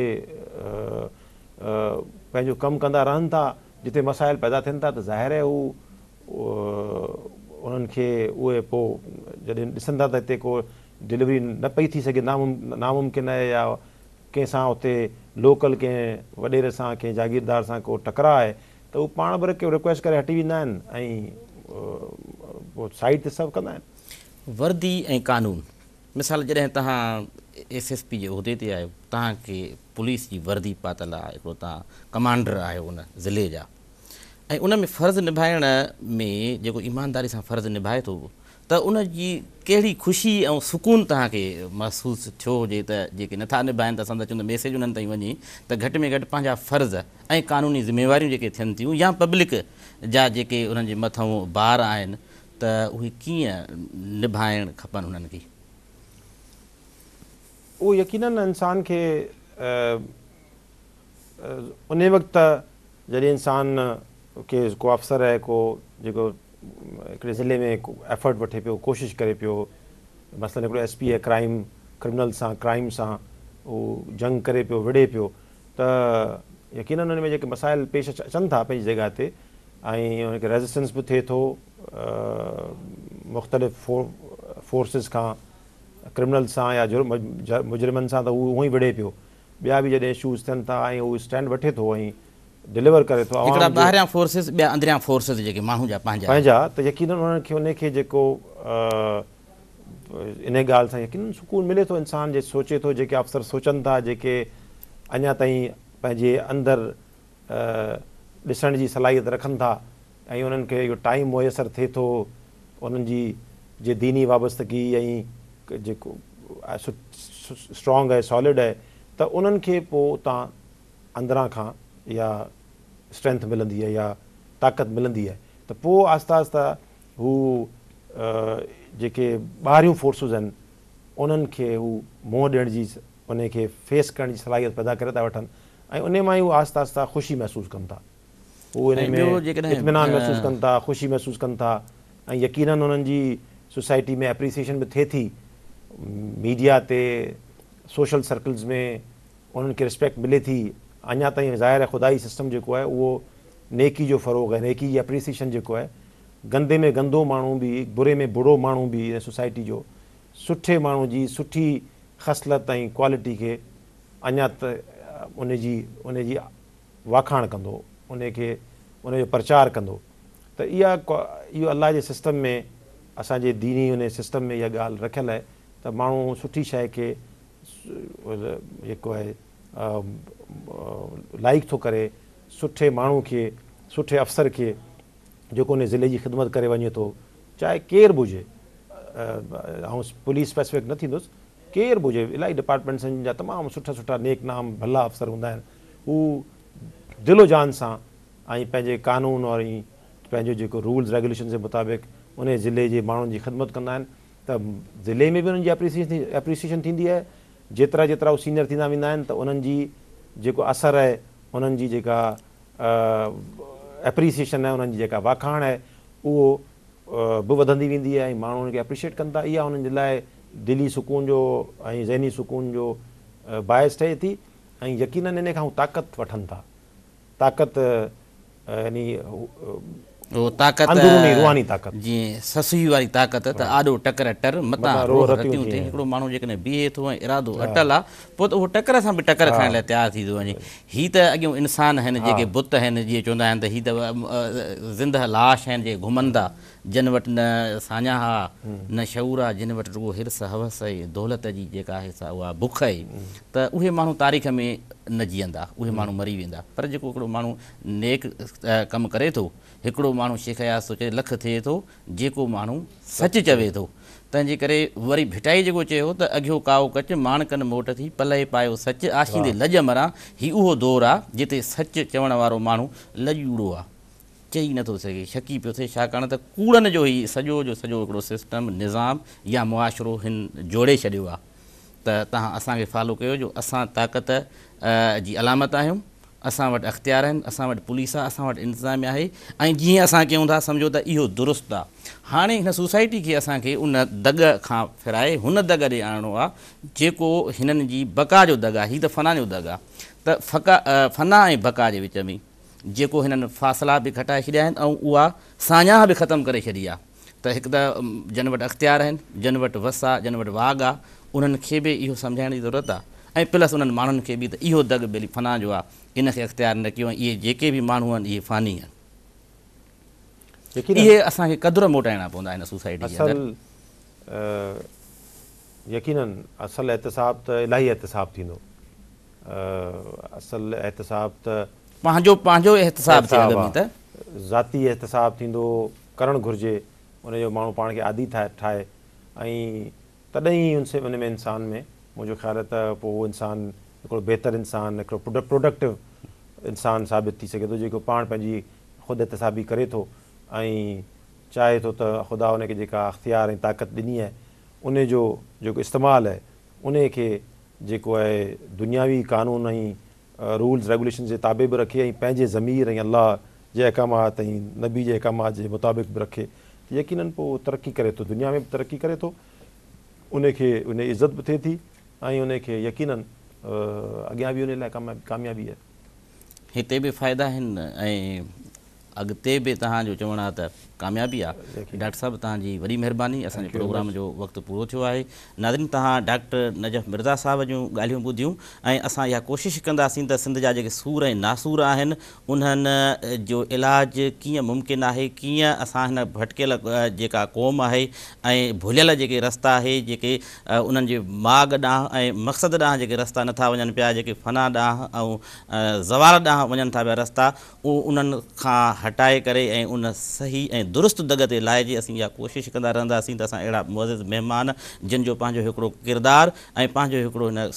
पंहिंजो कमु कंदा रहनि था जिते मसाइल पैदा थियनि था त ज़ाहिर आहे हू उन्हनि खे उहे पोइ जॾहिं ॾिसंदा त हिते को डिलीवरी न पई थी सघे नामुम नामुमकिन आहे या कंहिंसां हुते लोकल कंहिं वॾेरे सां कंहिं जागीरदार सां को टकराउ आहे त उहे पाण बि के रिक्वेस्ट करे हटी वेंदा आहिनि ऐं पोइ साइड ते सभु कंदा आहिनि वर्दी ऐं कानून मिसाल जॾहिं तव्हां एस एस पी जे उहिदे ते आहियो तव्हांखे पुलिस जी वर्दी पातल आहे हिकिड़ो तव्हां कमांडर आहियो उन ज़िले जा ऐं उन में फर्ज़ु निभाइण में जेको ईमानदारी सां फर्ज़ु निभाए थो त उनजी कहिड़ी ख़ुशी ऐं सुकून तव्हांखे महसूसु थियो हुजे त जेके नथा निभाइनि त असां चवंदा मैसेज उन्हनि ताईं वञे त घटि में घटि पंहिंजा फ़र्ज़ ऐं कानूनी ज़िम्मेवारियूं जेके थियनि थियूं या पब्लिक जा जेके उन्हनि जे मथां ॿार आहिनि त उहे कीअं निभाइणु खपनि खे उहो यकीन इंसान खे उन वक़्त जॾहिं इंसान खे को अफसर आहे को जेको हिकिड़े ज़िले में एफर्ट वठे पियो कोशिशि करे पियो मसल हिकिड़ो एस पी आहे क्राइम क्रिमिनल सां क्राइम सां उहो जंग करे पियो विढ़े पियो त यकीन हुन में जेके मसाइल पेश अचनि था पंहिंजी जॻह ते ऐं हुनखे रेसिस्टेंस बि थिए थो मुख़्तलिफ़ फोर्सिस खां क्रिमिनल सां या मुजर्मनि सां त उहो उहो ई विढ़े पियो ॿिया बि जॾहिं इशूज़ थियनि था ऐं उहो स्टैंड वठे थो ऐं डिलीवर करे थो ॿाहिरियां फोर्सिस फोर्सिस ॿिया अंदरियां जेके माण्हू जा पंहिंजा पंहिंजा त यकीन उन्हनि खे उनखे जेको इन ॻाल्हि सां यकीन सुकून मिले थो इंसान जे सोचे थो जेके अफ़सर सोचनि था जेके अञा ताईं पंहिंजे अंदरि ॾिसण जी सलाहियत रखनि था ऐं उन्हनि खे इहो टाइम मुयसरु थिए थो उन्हनि जी जे दीनी वाबस्तगी ऐं जेको स्ट्रॉन्ग आहे सॉलिड आहे त उन्हनि खे पोइ उतां अंदरां खां या स्ट्रेंथ मिलंदी आहे या ताक़त मिलंदी आहे त पोइ आहिस्ता आहिस्ता हू जेके ॿाहिरियूं फोर्सिस आहिनि उन्हनि खे हू मुंहुं ॾियण जी उन खे फेस करण जी सलाहियत पैदा करे था वठनि ऐं उन मां ई हू आहिस्ता आहिस्ता ख़ुशी महसूसु कनि था हू इन में इतमिनान महसूसु कनि था ख़ुशी महसूसु कनि था ऐं यकीननि उन्हनि जी सोसाइटी में एप्रिसिएशन बि थिए थी मीडिया ते सोशल सर्कल्स में उन्हनि खे रिस्पेक्ट मिले थी अञा ताईं ज़ाहिर ख़ुदा ई सिस्टम जेको आहे उहो नेकी जो फ़रोग़ आहे नेकी जी अप्रिसिएशन जेको आहे गंदे में गंदो माण्हू बि बुरे में बुरो माण्हू बि हिन सोसाइटी जो सुठे माण्हू जी सुठी ख़सलत ऐं क्वालिटी खे अञा त उनजी उनजी वाखाण कंदो उनखे उनजो प्रचार कंदो त इहा इहो अलाह जे सिस्टम में असांजे दीनी उन सिस्टम में इहा ॻाल्हि रखियल आहे त माण्हू सुठी शइ खे जेको आहे लाइक थो करे सुठे माण्हू खे सुठे अफसर खे जेको उन ज़िले जी ख़िदमत करे वञे थो चाहे केरु बि हुजे ऐं पुलिस स्पेसिफिक न थींदुसि केरु बि हुजे इलाही डिपार्टमेंट्स आहिनि तमामु सुठा सुठा नेक नाम भला अफ़सर हूंदा आहिनि हू दिलो जान सां ऐं पंहिंजे कानून और पंहिंजो जेको रूल्स रेगुलेशन जे मुताबिक़ उन ज़िले जे माण्हुनि जी ख़िदमत कंदा आहिनि त ज़िले में बि उन्हनि जी एप्रिसिएशन थींदी आहे जेतिरा जेतिरा उहे सीनियर थींदा वेंदा आहिनि त उन्हनि जी जेको असरु आहे उन्हनि जी जेका एप्रिसिएशन आहे उन्हनि जी जेका वाखाण आहे उहो बि वधंदी वेंदी आहे ऐं माण्हू हुनखे खे एप्रिशिएट कनि था इहा उन्हनि जे लाइ दिली सुकून जो ऐं ज़हनी सुकून जो बाहिस ठहे थी ऐं यकीन इन खां ताक़त वठनि था ताक़त यानी ताक़त जीअं ससु वारी ताक़त त आॾो टकर टर मतां माण्हू जेकॾहिं बीहे थो ऐं इरादो हटल आहे पोइ त उहो टकर सां बि टकरु खाइण लाइ तयारु थी थो वञे हीअ त अॻियां इंसान आहिनि जेके बुत आहिनि जीअं चवंदा आहिनि त हीअ त ज़िंदह لاش आहिनि जे گھمندا जिन वटि न साया आहे न शऊर आहे जिन वटि रुगो हिरस हवस ऐं दौलत जी जेका आहे सा उहा बुख आहे त उहे माण्हू तारीख़ में न जीअंदा उहे माण्हू मरी वेंदा पर जेको हिकिड़ो माण्हू नेक कमु करे थो हिकिड़ो माण्हू शेख आयासि सोचे लखु थिए थो जेको माण्हू सचु चवे थो तंहिंजे करे वरी भिटाई जेको चयो त अॻियो कावो कचु माणकनि मोट थी पलए पायो सचु आशींदे लज मरां हीउ उहो दौरु आहे जिते सचु चवण वारो माण्हू लॼुड़ो आहे चई नथो सघे शकी पियो थिए छाकाणि त कूड़नि जो ई सॼो जो सॼो हिकिड़ो सिस्टम निज़ाम या मुआशिरो हिन जोड़े छॾियो आहे त तव्हां असांखे फॉलो कयो जो असां ताक़त जी अलामत आहियूं असां वटि अख़्तियार आहिनि असां वटि पुलिस आहे असां वटि इंतिज़ामिया आहे ऐं जीअं असां कयूं था सम्झो त इहो दुरुस्त आहे हाणे हिन सोसाइटी खे असांखे उन दॻ खां फिराए हुन दॻ ॾे आणणो आहे जेको हिननि जी बका जो दॻ आहे हीअ त फ़ना जो दॻ आहे त फ़का फना ऐं बका जे विच में जेको हिननि फ़ासिला बि घटाए छॾिया आहिनि ऐं उहा साइं बि ख़तमु करे छॾी आहे त हिकु त जन वटि अख़्तियार आहिनि जन वटि वस आहे जन वटि वाघ आहे उन्हनि खे बि इहो सम्झाइण जी ज़रूरत आहे ऐं प्लस उन्हनि माण्हुनि खे बि त इहो दग बिल फना जो आहे इन खे अख़्तियार न कयो इहे जेके बि माण्हू आहिनि इहे फ़ानी आहिनि इहे असांखे कदुरु मोटाइणा पवंदा हिन सोसाइटी असल असल एहतसाब त इलाही थींदो त पंहिंजो पंहिंजो एहतसाब थी त ज़ाती एहतसाब थींदो करणु घुरिजे उनजो माण्हू पाण खे आदी ठाहे ठाहे ऐं तॾहिं ई उन उन से में इंसान में मुंहिंजो ख़्यालु आहे त पोइ उहो इंसानु हिकिड़ो बहितरु इंसानु हिकिड़ो प्रोड प्रोडक्टिव इंसानु साबित थी सघे थो जेको पाण पंहिंजी ख़ुदि एहतसाबी करे थो ऐं चाहे थो त ख़ुदा उन खे जेका अख़्तियार ऐं ताक़त ॾिनी आहे उन जो जेको इस्तेमालु आहे उन खे जेको आहे दुनियावी कानून ऐं रूल्स रेगुलेशन जे ताबे बि रखे ऐं पंहिंजे ज़मीर ऐं अलाह जे अहकामात ऐं नबी जे अहकामात जे मुताबिक़ बि रखे त यकीननि पोइ तरक़ी करे थो दुनिया में बि तरक़ी करे थो उनखे उन जी इज़त बि थिए थी ऐं उनखे यकीननि अॻियां बि उन लाइ कामयाब कामयाबी आहे हिते बि फ़ाइदा आहिनि ऐं अॻिते बि तव्हांजो चवणु आहे त कामयाबी आहे डॉक्टर साहिबु तव्हांजी वॾी महिरबानी असांजे प्रोग्राम जो वक़्तु पूरो थियो आहे नाज़रीन तव्हां डॉक्टर नजफ़ मिर्ज़ा साहिब जूं ॻाल्हियूं ॿुधियूं ऐं असां इहा कोशिशि कंदासीं त सिंध जा जेके सूर ऐं नासूर आहिनि उन्हनि जो इलाजु कीअं मुमकिन आहे कीअं असां हिन भटकियल जेका क़ौम आहे ऐं भुलियल जेके रस्ता आहे जेके उन्हनि जे माग ॾांहुं ऐं मक़्सद ॾांहुं जेके रस्ता नथा वञनि पिया जेके फना ॾांहुं ऐं ज़वार ॾांहुं वञनि था पिया रस्ता उहो उन्हनि खां हटाए करे ऐं उन सही ऐं दुरुस्त दग से लाहे जे असीं कोशिश कोशिशि कंदा तो त असां अहिड़ा मुज़िज़ महिमान जिनि जो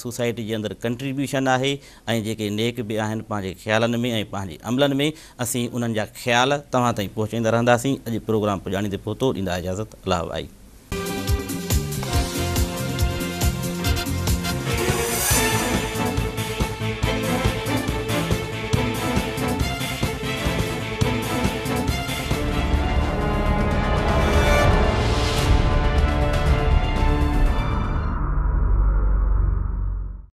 सोसाइटी के अंदर कंट्रीब्यूशन है ऐं नेक भी आहिनि पंहिंजे ख़्यालनि में अमल में असीं उन्हनि ख़्याल तव्हां ताईं पहुचाईंदा रहंदासीं अॼु प्रोग्राम पुजाणी पोतो दींदा इजाज़त अलाह भाई